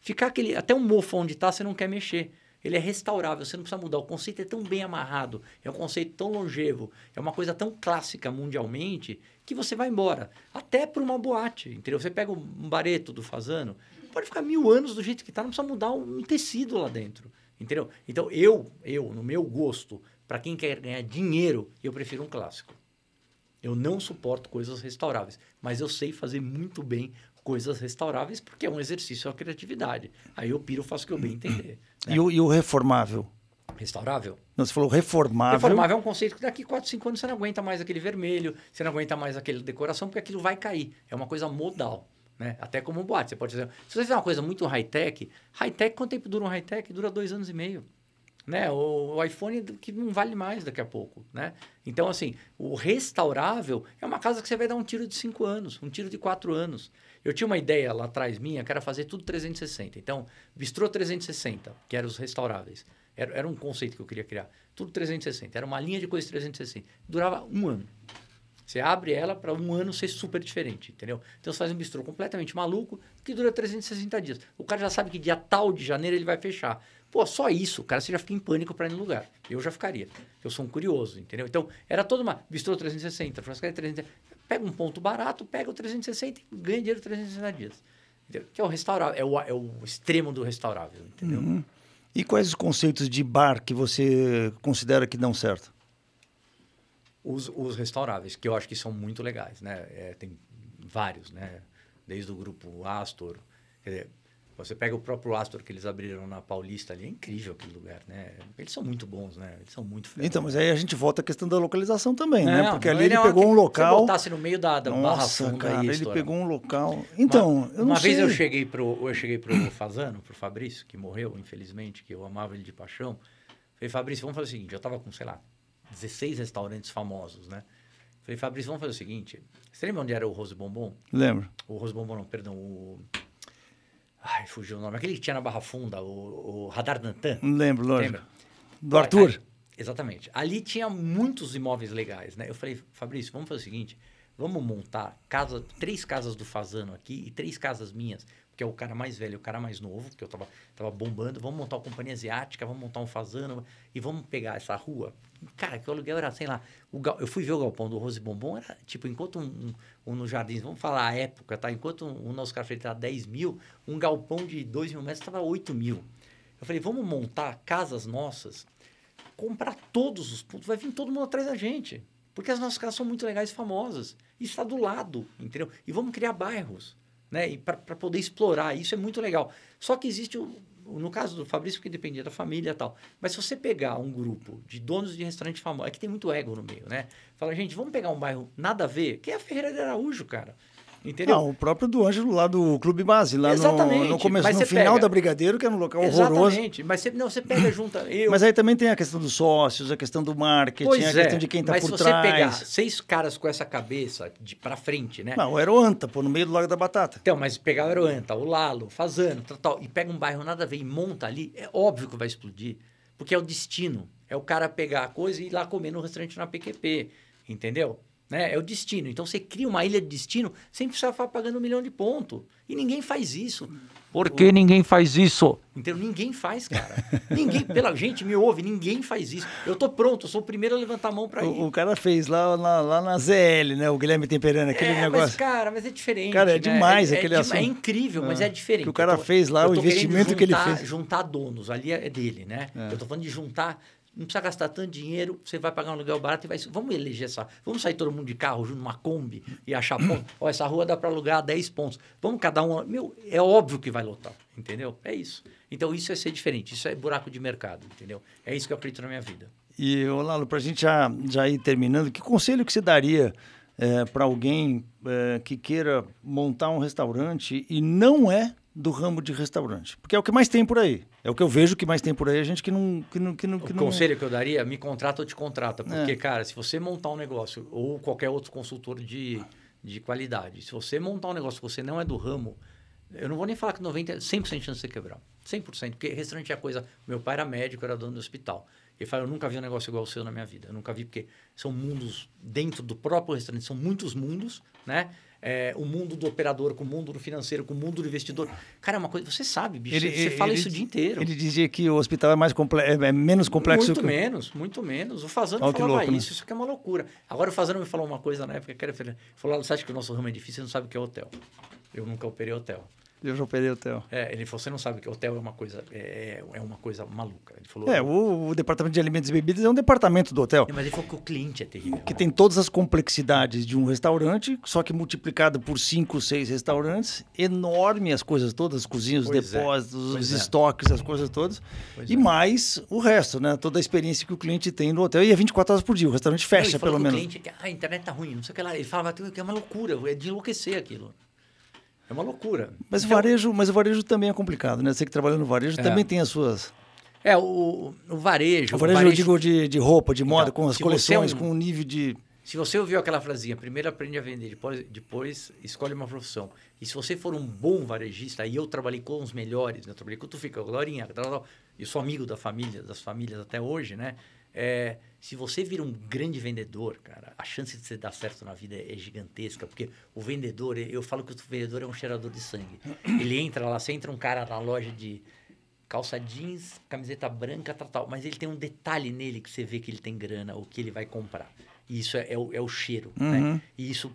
[SPEAKER 1] Ficar aquele. Até um mofo onde está, você não quer mexer ele é restaurável, você não precisa mudar. O conceito é tão bem amarrado, é um conceito tão longevo, é uma coisa tão clássica mundialmente que você vai embora. Até para uma boate, entendeu? Você pega um bareto do fazano, pode ficar mil anos do jeito que está, não precisa mudar um tecido lá dentro, entendeu? Então eu, eu no meu gosto, para quem quer ganhar dinheiro, eu prefiro um clássico. Eu não suporto coisas restauráveis, mas eu sei fazer muito bem coisas restauráveis, porque é um exercício à criatividade. Aí eu piro, faço o que eu bem entender. Né? E,
[SPEAKER 2] o, e o reformável?
[SPEAKER 1] Restaurável?
[SPEAKER 2] Não, você falou reformável. Reformável
[SPEAKER 1] é um conceito que daqui 4, 5 anos você não aguenta mais aquele vermelho, você não aguenta mais aquela decoração, porque aquilo vai cair. É uma coisa modal. Né? Até como um boate. Você pode dizer, se você fizer uma coisa muito high-tech, high-tech, quanto tempo dura um high-tech? Dura dois anos e meio. Né? O, o, iPhone é que não vale mais daqui a pouco, né? Então, assim, o restaurável é uma casa que você vai dar um tiro de cinco anos, um tiro de quatro anos. Eu tinha uma ideia lá atrás minha que era fazer tudo 360. Então, bistrô 360, que eram os restauráveis. Era, era um conceito que eu queria criar. Tudo 360. Era uma linha de coisas 360. Durava um ano. Você abre ela para um ano ser super diferente, entendeu? Então você faz um bistrô completamente maluco que dura 360 dias. O cara já sabe que dia tal de janeiro ele vai fechar. Pô, só isso, cara, você já fica em pânico para ir no lugar. Eu já ficaria. Eu sou um curioso, entendeu? Então, era toda uma bistrô 360, de 360 pega um ponto barato, pega o 360 e ganha dinheiro 360 dias. Entendeu? Que é o restaurável, é o, é o extremo do restaurável,
[SPEAKER 2] entendeu? Uhum. E quais os conceitos de bar que você considera que dão certo?
[SPEAKER 1] Os, os restauráveis, que eu acho que são muito legais, né? É, tem vários, né? Desde o grupo Astor, quer dizer, você pega o próprio Astor que eles abriram na Paulista ali, é incrível aquele lugar, né? Eles são muito bons, né? Eles são muito frequentes. Então, mas aí
[SPEAKER 2] a gente volta à questão da localização também, né? É, Porque ali ele, é pegou um local. Se botasse no meio da, da Nossa, barra funda, cara, ele história.
[SPEAKER 1] pegou um local. Então, uma, eu não uma sei. vez eu cheguei pro eu cheguei pro <coughs> Fazano, pro Fabrício, que morreu infelizmente, que eu amava ele de paixão. Falei, Fabrício, vamos fazer o seguinte, eu tava com, sei lá, 16 restaurantes famosos, né? Falei, Fabrício, vamos fazer o seguinte. Você lembra onde era o Rose Bombom? Lembro. O Rose Bombom, não, perdão, o Ai, fugiu o nome. Aquele que tinha na Barra Funda, o, o Radar Dantan. Não lembro, lógico. Lembra?
[SPEAKER 2] Do Olha, Arthur.
[SPEAKER 1] exatamente. Ali tinha muitos imóveis legais, né? Eu falei, Fabrício, vamos fazer o seguinte: vamos montar casa, três casas do Fazano aqui e três casas minhas que é o cara mais velho, o cara mais novo, que eu tava, tava bombando, vamos montar uma companhia asiática, vamos montar um fazano e vamos pegar essa rua. Cara, que o aluguel era, sei lá, gal... eu fui ver o galpão do Rose Bombom, era tipo, enquanto um, um, um no Jardins, vamos falar a época, tá? Enquanto um, um nosso café era 10 mil, um galpão de 2 mil metros estava 8 mil. Eu falei, vamos montar casas nossas, comprar todos os pontos, vai vir todo mundo atrás da gente. Porque as nossas casas são muito legais e famosas. E está do lado, entendeu? E vamos criar bairros né? E para poder explorar, isso é muito legal. Só que existe, o, no caso do Fabrício, que dependia da família e tal. Mas se você pegar um grupo de donos de restaurante famoso, é que tem muito ego no meio, né? Fala, gente, vamos pegar um bairro nada a ver, que é a Ferreira de Araújo, cara. Entendeu? Não, o
[SPEAKER 2] próprio do Ângelo lá do Clube Base, lá Exatamente, no, no começo, no final pega. da Brigadeiro, que é um local Exatamente, horroroso.
[SPEAKER 1] Exatamente, mas você, não, você pega <clears throat> junto Eu... Mas aí também tem a
[SPEAKER 2] questão dos sócios, a questão do marketing, pois a é. questão é, de quem está por trás. Mas se você pegar
[SPEAKER 1] seis caras com essa cabeça de para frente, né? Não, o Aeroanta, pô, no meio do Lago da Batata. Então, mas pegar o Aeroanta, o Lalo, Fazano, tal, tal, e pega um bairro nada a ver e monta ali, é óbvio que vai explodir, porque é o destino. É o cara pegar a coisa e ir lá comer no restaurante na PQP, entendeu? Né? É o destino. Então você cria uma ilha de destino sem precisar ficar pagando um milhão de ponto. E ninguém faz isso. Por que ninguém faz isso? Então ninguém faz, cara. ninguém, <laughs> pela gente, me ouve,
[SPEAKER 2] ninguém faz isso. Eu tô pronto, eu sou o primeiro a levantar a mão para ir. O, cara fez lá, lá, lá, na ZL, né? O Guilherme Temperano, aquele é, negócio. Mas,
[SPEAKER 1] cara, mas é diferente. Cara, é né? demais é, é aquele é, assunto. É incrível, ah, mas é diferente. Que o cara tô, fez lá, o investimento juntar, que ele fez. juntar donos, ali é dele, né? É. Eu tô falando de juntar não precisa gastar tanto dinheiro, você vai pagar um aluguel barato e vai. Vamos eleger essa. Vamos sair todo mundo de carro junto numa Kombi e achar ponto. <coughs> Ó, essa rua dá para alugar 10 pontos. Vamos cada um. Meu, é óbvio que vai lotar, entendeu? É isso. Então isso é ser diferente, isso é buraco de mercado, entendeu? É isso que eu acredito na minha vida.
[SPEAKER 2] E, Lalo, para a gente já, já ir terminando, que conselho que você daria é, eh, para alguém é, que queira montar um restaurante e não é do ramo de restaurante. Porque é o que mais tem por aí. É o que eu vejo que mais tem por aí. A gente que não. Que não, que não que o não... conselho
[SPEAKER 1] que eu daria, me contrata ou te contrata. Porque, é. cara, se você montar um negócio, ou qualquer outro consultor de, de qualidade, se você montar um negócio que você não é do ramo, eu não vou nem falar que 90, 100% de chance de você quebrar. 100%. Porque restaurante é coisa. Meu pai era médico, era dono do hospital. Ele fala, eu nunca vi um negócio igual ao seu na minha vida. Eu nunca vi, porque são mundos dentro do próprio restaurante, são muitos mundos, né? é, o mundo do operador, com o mundo do financeiro, com o mundo do investidor. Cara, é uma coisa. Você sabe, bicho. Ele, você ele, fala ele, isso o dia inteiro. Ele
[SPEAKER 2] dizia que o hospital é, mais comple é, é menos complexo muito que. Muito menos, muito
[SPEAKER 1] menos. O Fazano falou falava louco, né? isso, né? isso que é uma loucura. Agora o Fazano me falou uma coisa na época que era. Falou: você acha que o nosso ramo é difícil? Você não sabe o que é hotel. Eu nunca operei hotel.
[SPEAKER 2] Eu já operei hotel.
[SPEAKER 1] É, ele falou, você não sabe que é, hotel é uma coisa, é, é, é uma coisa maluca. Ele falou, é,
[SPEAKER 2] o, o, departamento de alimentos e bebidas é um departamento do hotel. É, mas ele falou que o cliente é terrível. Que né? tem todas as complexidades de um restaurante, só que multiplicado por cinco, seis restaurantes, enorme as coisas todas, as cozinhas, é, pois os depósitos, é. os estoques, as coisas todas. Pois e mais o resto, né? Toda a experiência que o cliente tem no hotel. E é 24 horas por dia, o restaurante fecha, não, pelo menos. O
[SPEAKER 1] cliente, ah, a internet tá ruim, não sei o que lá. Ele falava que é uma loucura, é de enlouquecer aquilo. É uma loucura.
[SPEAKER 2] Mas então, o varejo, mas o varejo também é complicado, né? Você que trabalha no varejo é. também tem as suas.
[SPEAKER 1] É, o, o varejo. O varejo, eu digo
[SPEAKER 2] de, de roupa, de moda, então, com as coleções, é um...
[SPEAKER 1] com o nível de. Se você ouviu aquela frasinha, primeiro aprende a vender, depois, depois escolhe uma profissão. E se você for um bom varejista, e eu trabalhei com os melhores, né? eu trabalhei com o Tufica, com a Glorinha, e sou amigo da família, das famílias até hoje, né? É, se você vira um grande vendedor, cara, a chance de você dar certo na vida é gigantesca, porque o vendedor, eu falo que o vendedor é um cheirador de sangue. Ele entra lá, você entra um cara na loja de calça jeans, camiseta branca, tal, tal, mas ele tem um detalhe nele que você vê que ele tem grana ou que ele vai comprar. E isso é, é, o, é o, cheiro, né? uhum. né? E isso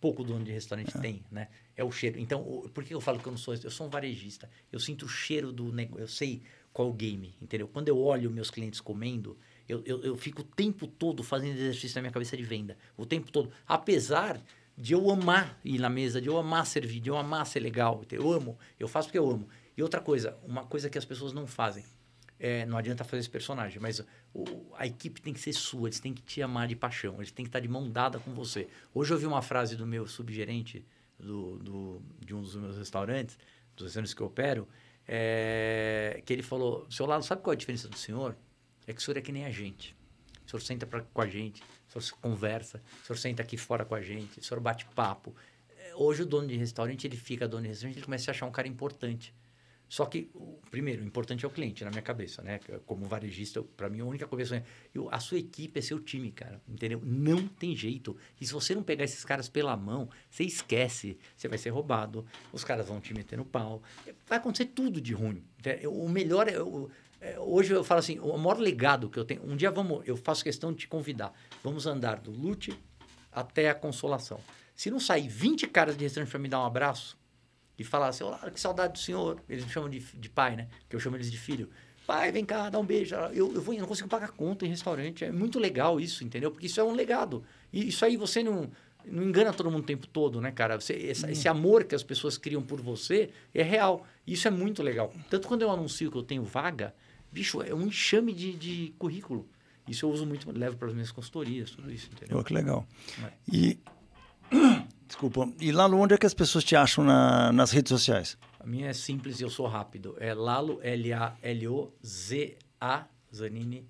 [SPEAKER 1] pouco dono de restaurante é. tem, né? É o cheiro. Então, o, por que eu falo que eu não sou... Eu sou um varejista. Eu sinto o cheiro do negócio. Eu sei qual o game, entendeu? Quando eu olho meus clientes comendo eu, eu, eu fico o tempo todo fazendo exercício na minha cabeça de venda. O tempo todo. Apesar de eu amar ir na mesa, de eu amar servir, de eu amar ser legal. Eu amo. Eu faço porque eu amo. E outra coisa, uma coisa que as pessoas não fazem. É, não adianta fazer esse personagem, mas o, a equipe tem que ser sua, eles têm que te amar de paixão, eles têm que estar de mão dada com você. Hoje eu ouvi uma frase do meu subgerente do, do, de um dos meus restaurantes, dos restaurantes que eu opero, é, que ele falou: Seu lado, sabe qual é a diferença do senhor? É que o senhor é que nem a gente. O senhor senta pra, com a gente, o senhor conversa, o senhor senta aqui fora com a gente, o senhor bate papo. É, hoje o dono de restaurante, ele fica dono de restaurante, ele começa a achar um cara importante. Só que, primeiro, o importante é o cliente, na minha cabeça, né? Como varejista, para mim, a única coisa é eu, a sua equipe é seu time, cara, entendeu? Não tem jeito. E se você não pegar esses caras pela mão, você esquece, você vai ser roubado, os caras vão te meter no pau, vai acontecer tudo de ruim. O melhor é... Eu, é, hoje eu falo assim, o maior legado que eu tenho. Um dia vamos, eu faço questão de te convidar. Vamos andar do lute até a consolação. Se não sair 20 caras de restaurante para me dar um abraço e falar assim, olá, que saudade do senhor. Eles me chamam de, de pai, né? Que eu chamo eles de filho. Pai, vem cá, dá um beijo. Eu, eu, vou, eu não consigo pagar conta em restaurante. É muito legal isso, entendeu? Porque isso é um legado. E isso aí você não não engana todo mundo o tempo todo, né, cara? Você, esse, hum. esse, amor que as pessoas criam por você é real. Isso é muito legal. Tanto quando eu anuncio que eu tenho vaga, Bicho, é um enxame de, de currículo. Isso eu uso muito, levo para as minhas consultorias, tudo isso, entendeu? Oh, que legal. É.
[SPEAKER 2] E. <coughs> Desculpa. E Lalo, onde é que as pessoas te acham na, nas redes sociais?
[SPEAKER 1] A minha é simples e eu sou rápido. É Lalo, L-A-L-O-Z-A, Zanini.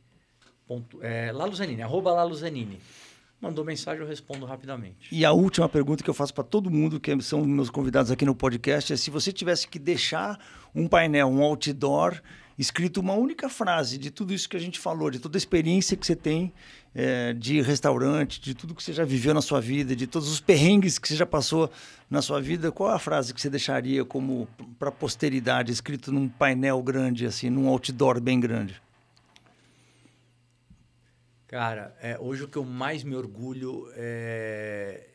[SPEAKER 1] Ponto, é, Lalo Zanini, arroba Lalo Zanini. Mandou mensagem, eu respondo rapidamente.
[SPEAKER 2] E a última pergunta que eu faço para todo mundo, que são meus convidados aqui no podcast, é se você tivesse que deixar um painel, um outdoor escrito uma única frase de tudo isso que a gente falou, de toda a experiência que você tem é, de restaurante, de tudo que você já viveu na sua vida, de todos os perrengues que você já passou na sua vida, qual a frase que você deixaria como para a posteridade, escrito num painel grande, assim, num outdoor bem grande?
[SPEAKER 1] Cara, é, hoje o que eu mais me orgulho é,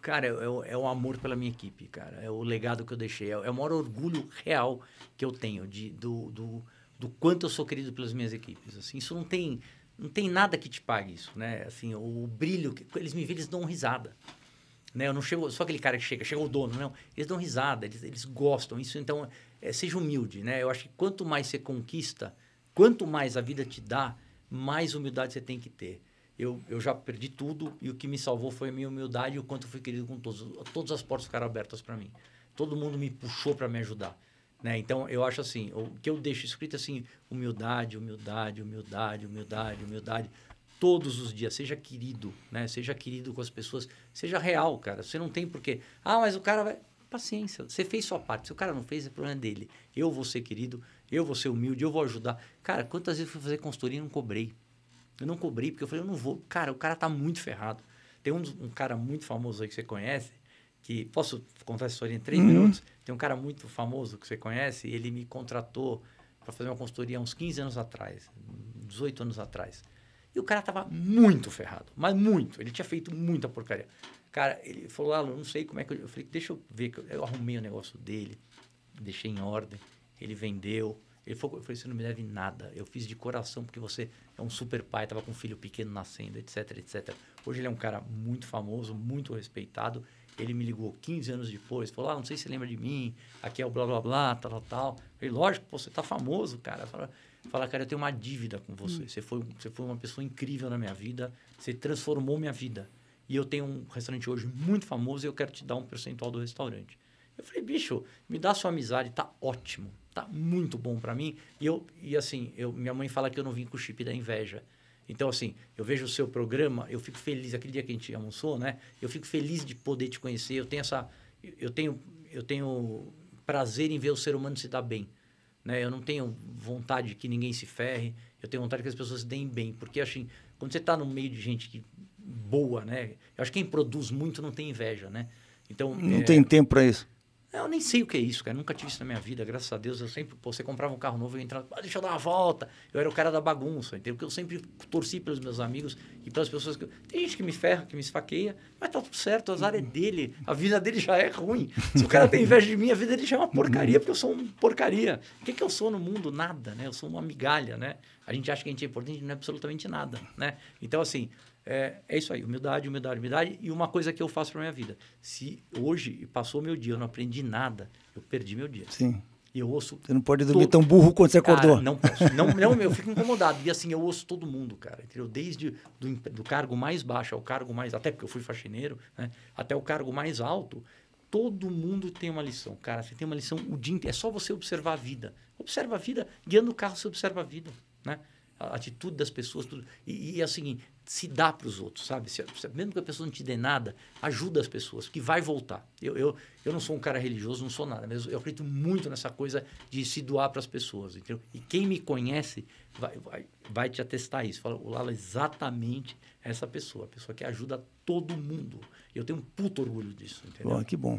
[SPEAKER 1] cara, é, é um amor pela minha equipe, cara. É o legado que eu deixei. É, é o maior orgulho real que eu tenho de, do, do, do quanto eu sou querido pelas minhas equipes. Assim, isso não tem, não tem nada que te pague isso, né? Assim, o, o brilho, que, eles me veem, eles dão risada. Né? Eu não chego, só aquele cara que chega, chega o dono, não. Eles dão risada, eles, eles gostam. Isso, então, é, seja humilde, né? Eu acho que quanto mais você conquista, quanto mais a vida te dá, mais humildade você tem que ter eu, eu já perdi tudo e o que me salvou foi a minha humildade e o quanto eu fui querido com todos. Todas as portas ficaram abertas para mim. Todo mundo me puxou para me ajudar. Né? Então, eu acho assim, o que eu deixo escrito é assim, humildade, humildade, humildade, humildade, humildade, todos os dias, seja querido, né? Seja querido com as pessoas, seja real, cara. Você não tem porquê. Ah, mas o cara vai... Paciência, você fez sua parte. Se o cara não fez, é problema dele. Eu vou ser querido, eu vou ser humilde, eu vou ajudar. Cara, quantas vezes eu fui fazer consultoria e não cobrei? Eu não cobri, porque eu falei, eu não vou. Cara, o cara tá muito ferrado. Tem um, um cara muito famoso aí que você conhece, que posso contar essa história em três uhum. minutos? Tem um cara muito famoso que você conhece, ele me contratou para fazer uma consultoria há uns 15 anos atrás, 18 anos atrás. E o cara tava muito ferrado, mas muito. Ele tinha feito muita porcaria. Cara, ele falou, ah, não sei como é que eu... Eu falei, deixa eu ver. Eu arrumei o negócio dele, deixei em ordem, ele vendeu, ele falou, eu falei, você não me deve nada. Eu fiz de coração porque você é um super pai, tava com um filho pequeno nascendo, etc, etc. Hoje ele é um cara muito famoso, muito respeitado. Ele me ligou 15 anos depois, falou, ah, não sei se você lembra de mim, aqui é o blá, blá, blá, tal, tal, tal. Eu falei, lógico, pô, você tá famoso, cara. Fala, fala cara, eu tenho uma dívida com você. Hum. Você, foi, você foi uma pessoa incrível na minha vida, você transformou minha vida. E eu tenho um restaurante hoje muito famoso e eu quero te dar um percentual do restaurante. Eu falei, bicho, me dá sua amizade, tá ótimo tá muito bom para mim. E eu e assim, eu, minha mãe fala que eu não vim com o chip da inveja. Então, assim, eu vejo o seu programa, eu fico feliz. Aquele dia que a gente almoçou, né? Eu fico feliz de poder te conhecer. Eu tenho essa. Eu tenho, eu tenho prazer em ver o ser humano se dar bem. Né? Eu não tenho vontade que ninguém se ferre. Eu tenho vontade que as pessoas se deem bem. Porque, assim, quando você está no meio de gente que, boa, né? Eu acho que quem produz muito não tem inveja, né? Então, não é... tem tempo para isso. É, eu nem sei o que é isso, cara. Nunca tive isso na minha vida, graças a Deus. Eu sempre, pô, você comprava um carro novo, eu entrava, ah, deixa eu dar uma volta. Eu era o cara da bagunça, entendeu? Porque eu sempre torci pelos meus amigos e pelas pessoas que. Tem gente que me ferra, que me esfaqueia, mas tá tudo certo, azar é dele. A vida dele já é ruim. Se o cara tem inveja de mim, a vida dele já é uma porcaria, porque eu sou uma porcaria. O que, é que eu sou no mundo? Nada, né? Eu sou uma migalha, né? A gente acha que a gente é importante, não é absolutamente nada, né? Então, assim, é, é isso aí, humildade, humildade, humildade. E uma coisa que eu faço para minha vida. Se hoje passou meu dia, eu não aprendi nada, eu perdi meu dia. Sim. E eu ouço. Você não pode dormir todo... tão burro quanto você acordou. Cara, não posso. Não, não, eu fico incomodado. E assim, eu ouço todo mundo, cara. Entendeu? Desde do, do cargo mais baixo ao cargo mais. Até porque eu fui faxineiro, né? Até o cargo mais alto. Todo mundo tem uma lição, cara. Você tem uma lição o dia inteiro. É só você observar a vida. Observa a vida. Guiando o carro, você observa a vida, né? A atitude das pessoas, tudo. E, e assim, se dá para os outros, sabe? Se, mesmo que a pessoa não te dê nada, ajuda as pessoas, porque vai voltar. Eu, eu, eu não sou um cara religioso, não sou nada, mas eu acredito muito nessa coisa de se doar para as pessoas, entendeu? E quem me conhece vai, vai, vai te atestar isso. Fala, o Lala é exatamente essa pessoa, a pessoa que ajuda todo mundo. Eu tenho um puto orgulho disso, entendeu? Bom, que bom.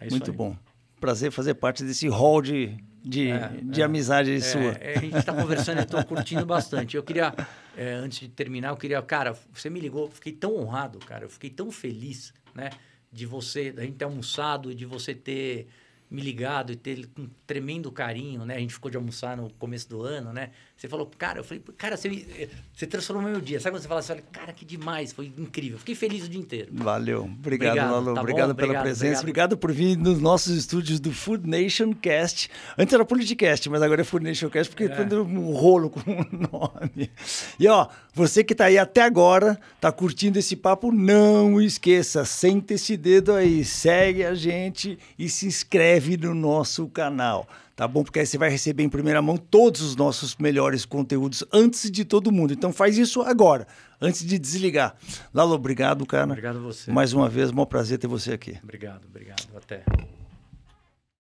[SPEAKER 2] É muito aí. bom. Prazer fazer parte desse hall de de, é, de é, amizade é, sua. É, a gente está conversando, eu estou curtindo bastante. Eu
[SPEAKER 1] queria, é, antes de terminar, eu queria, cara, você me ligou, fiquei tão honrado, cara, eu fiquei tão feliz, né, de você, da gente ter almoçado, de você ter me ligado e ter com um tremendo carinho, né? A gente ficou de almoçar no começo do ano, né? Você falou, cara, eu falei, cara, você, você transformou meu dia. Sabe quando você fala assim, cara, que demais, foi incrível. Fiquei feliz o dia inteiro. Valeu. Obrigado, obrigado Lalo. Tá obrigado pela obrigado, presença. Obrigado.
[SPEAKER 2] obrigado. por vir nos nossos estúdios do Food Nation Cast. Antes era Politicast, mas agora é Food Nation Cast porque é. um rolo com <laughs> o nome. E ó, você que tá aí até agora, tá curtindo esse papo, não esqueça, senta esse dedo aí, segue a gente e se inscreve no nosso canal tá bom? Porque aí você vai receber em primeira mão todos os nossos melhores conteúdos antes de todo mundo. Então faz isso agora, antes de desligar. Lalo, obrigado, cara. Obrigado a você. Mais uma vez, maior prazer ter você aqui.
[SPEAKER 1] Obrigado, obrigado. Até.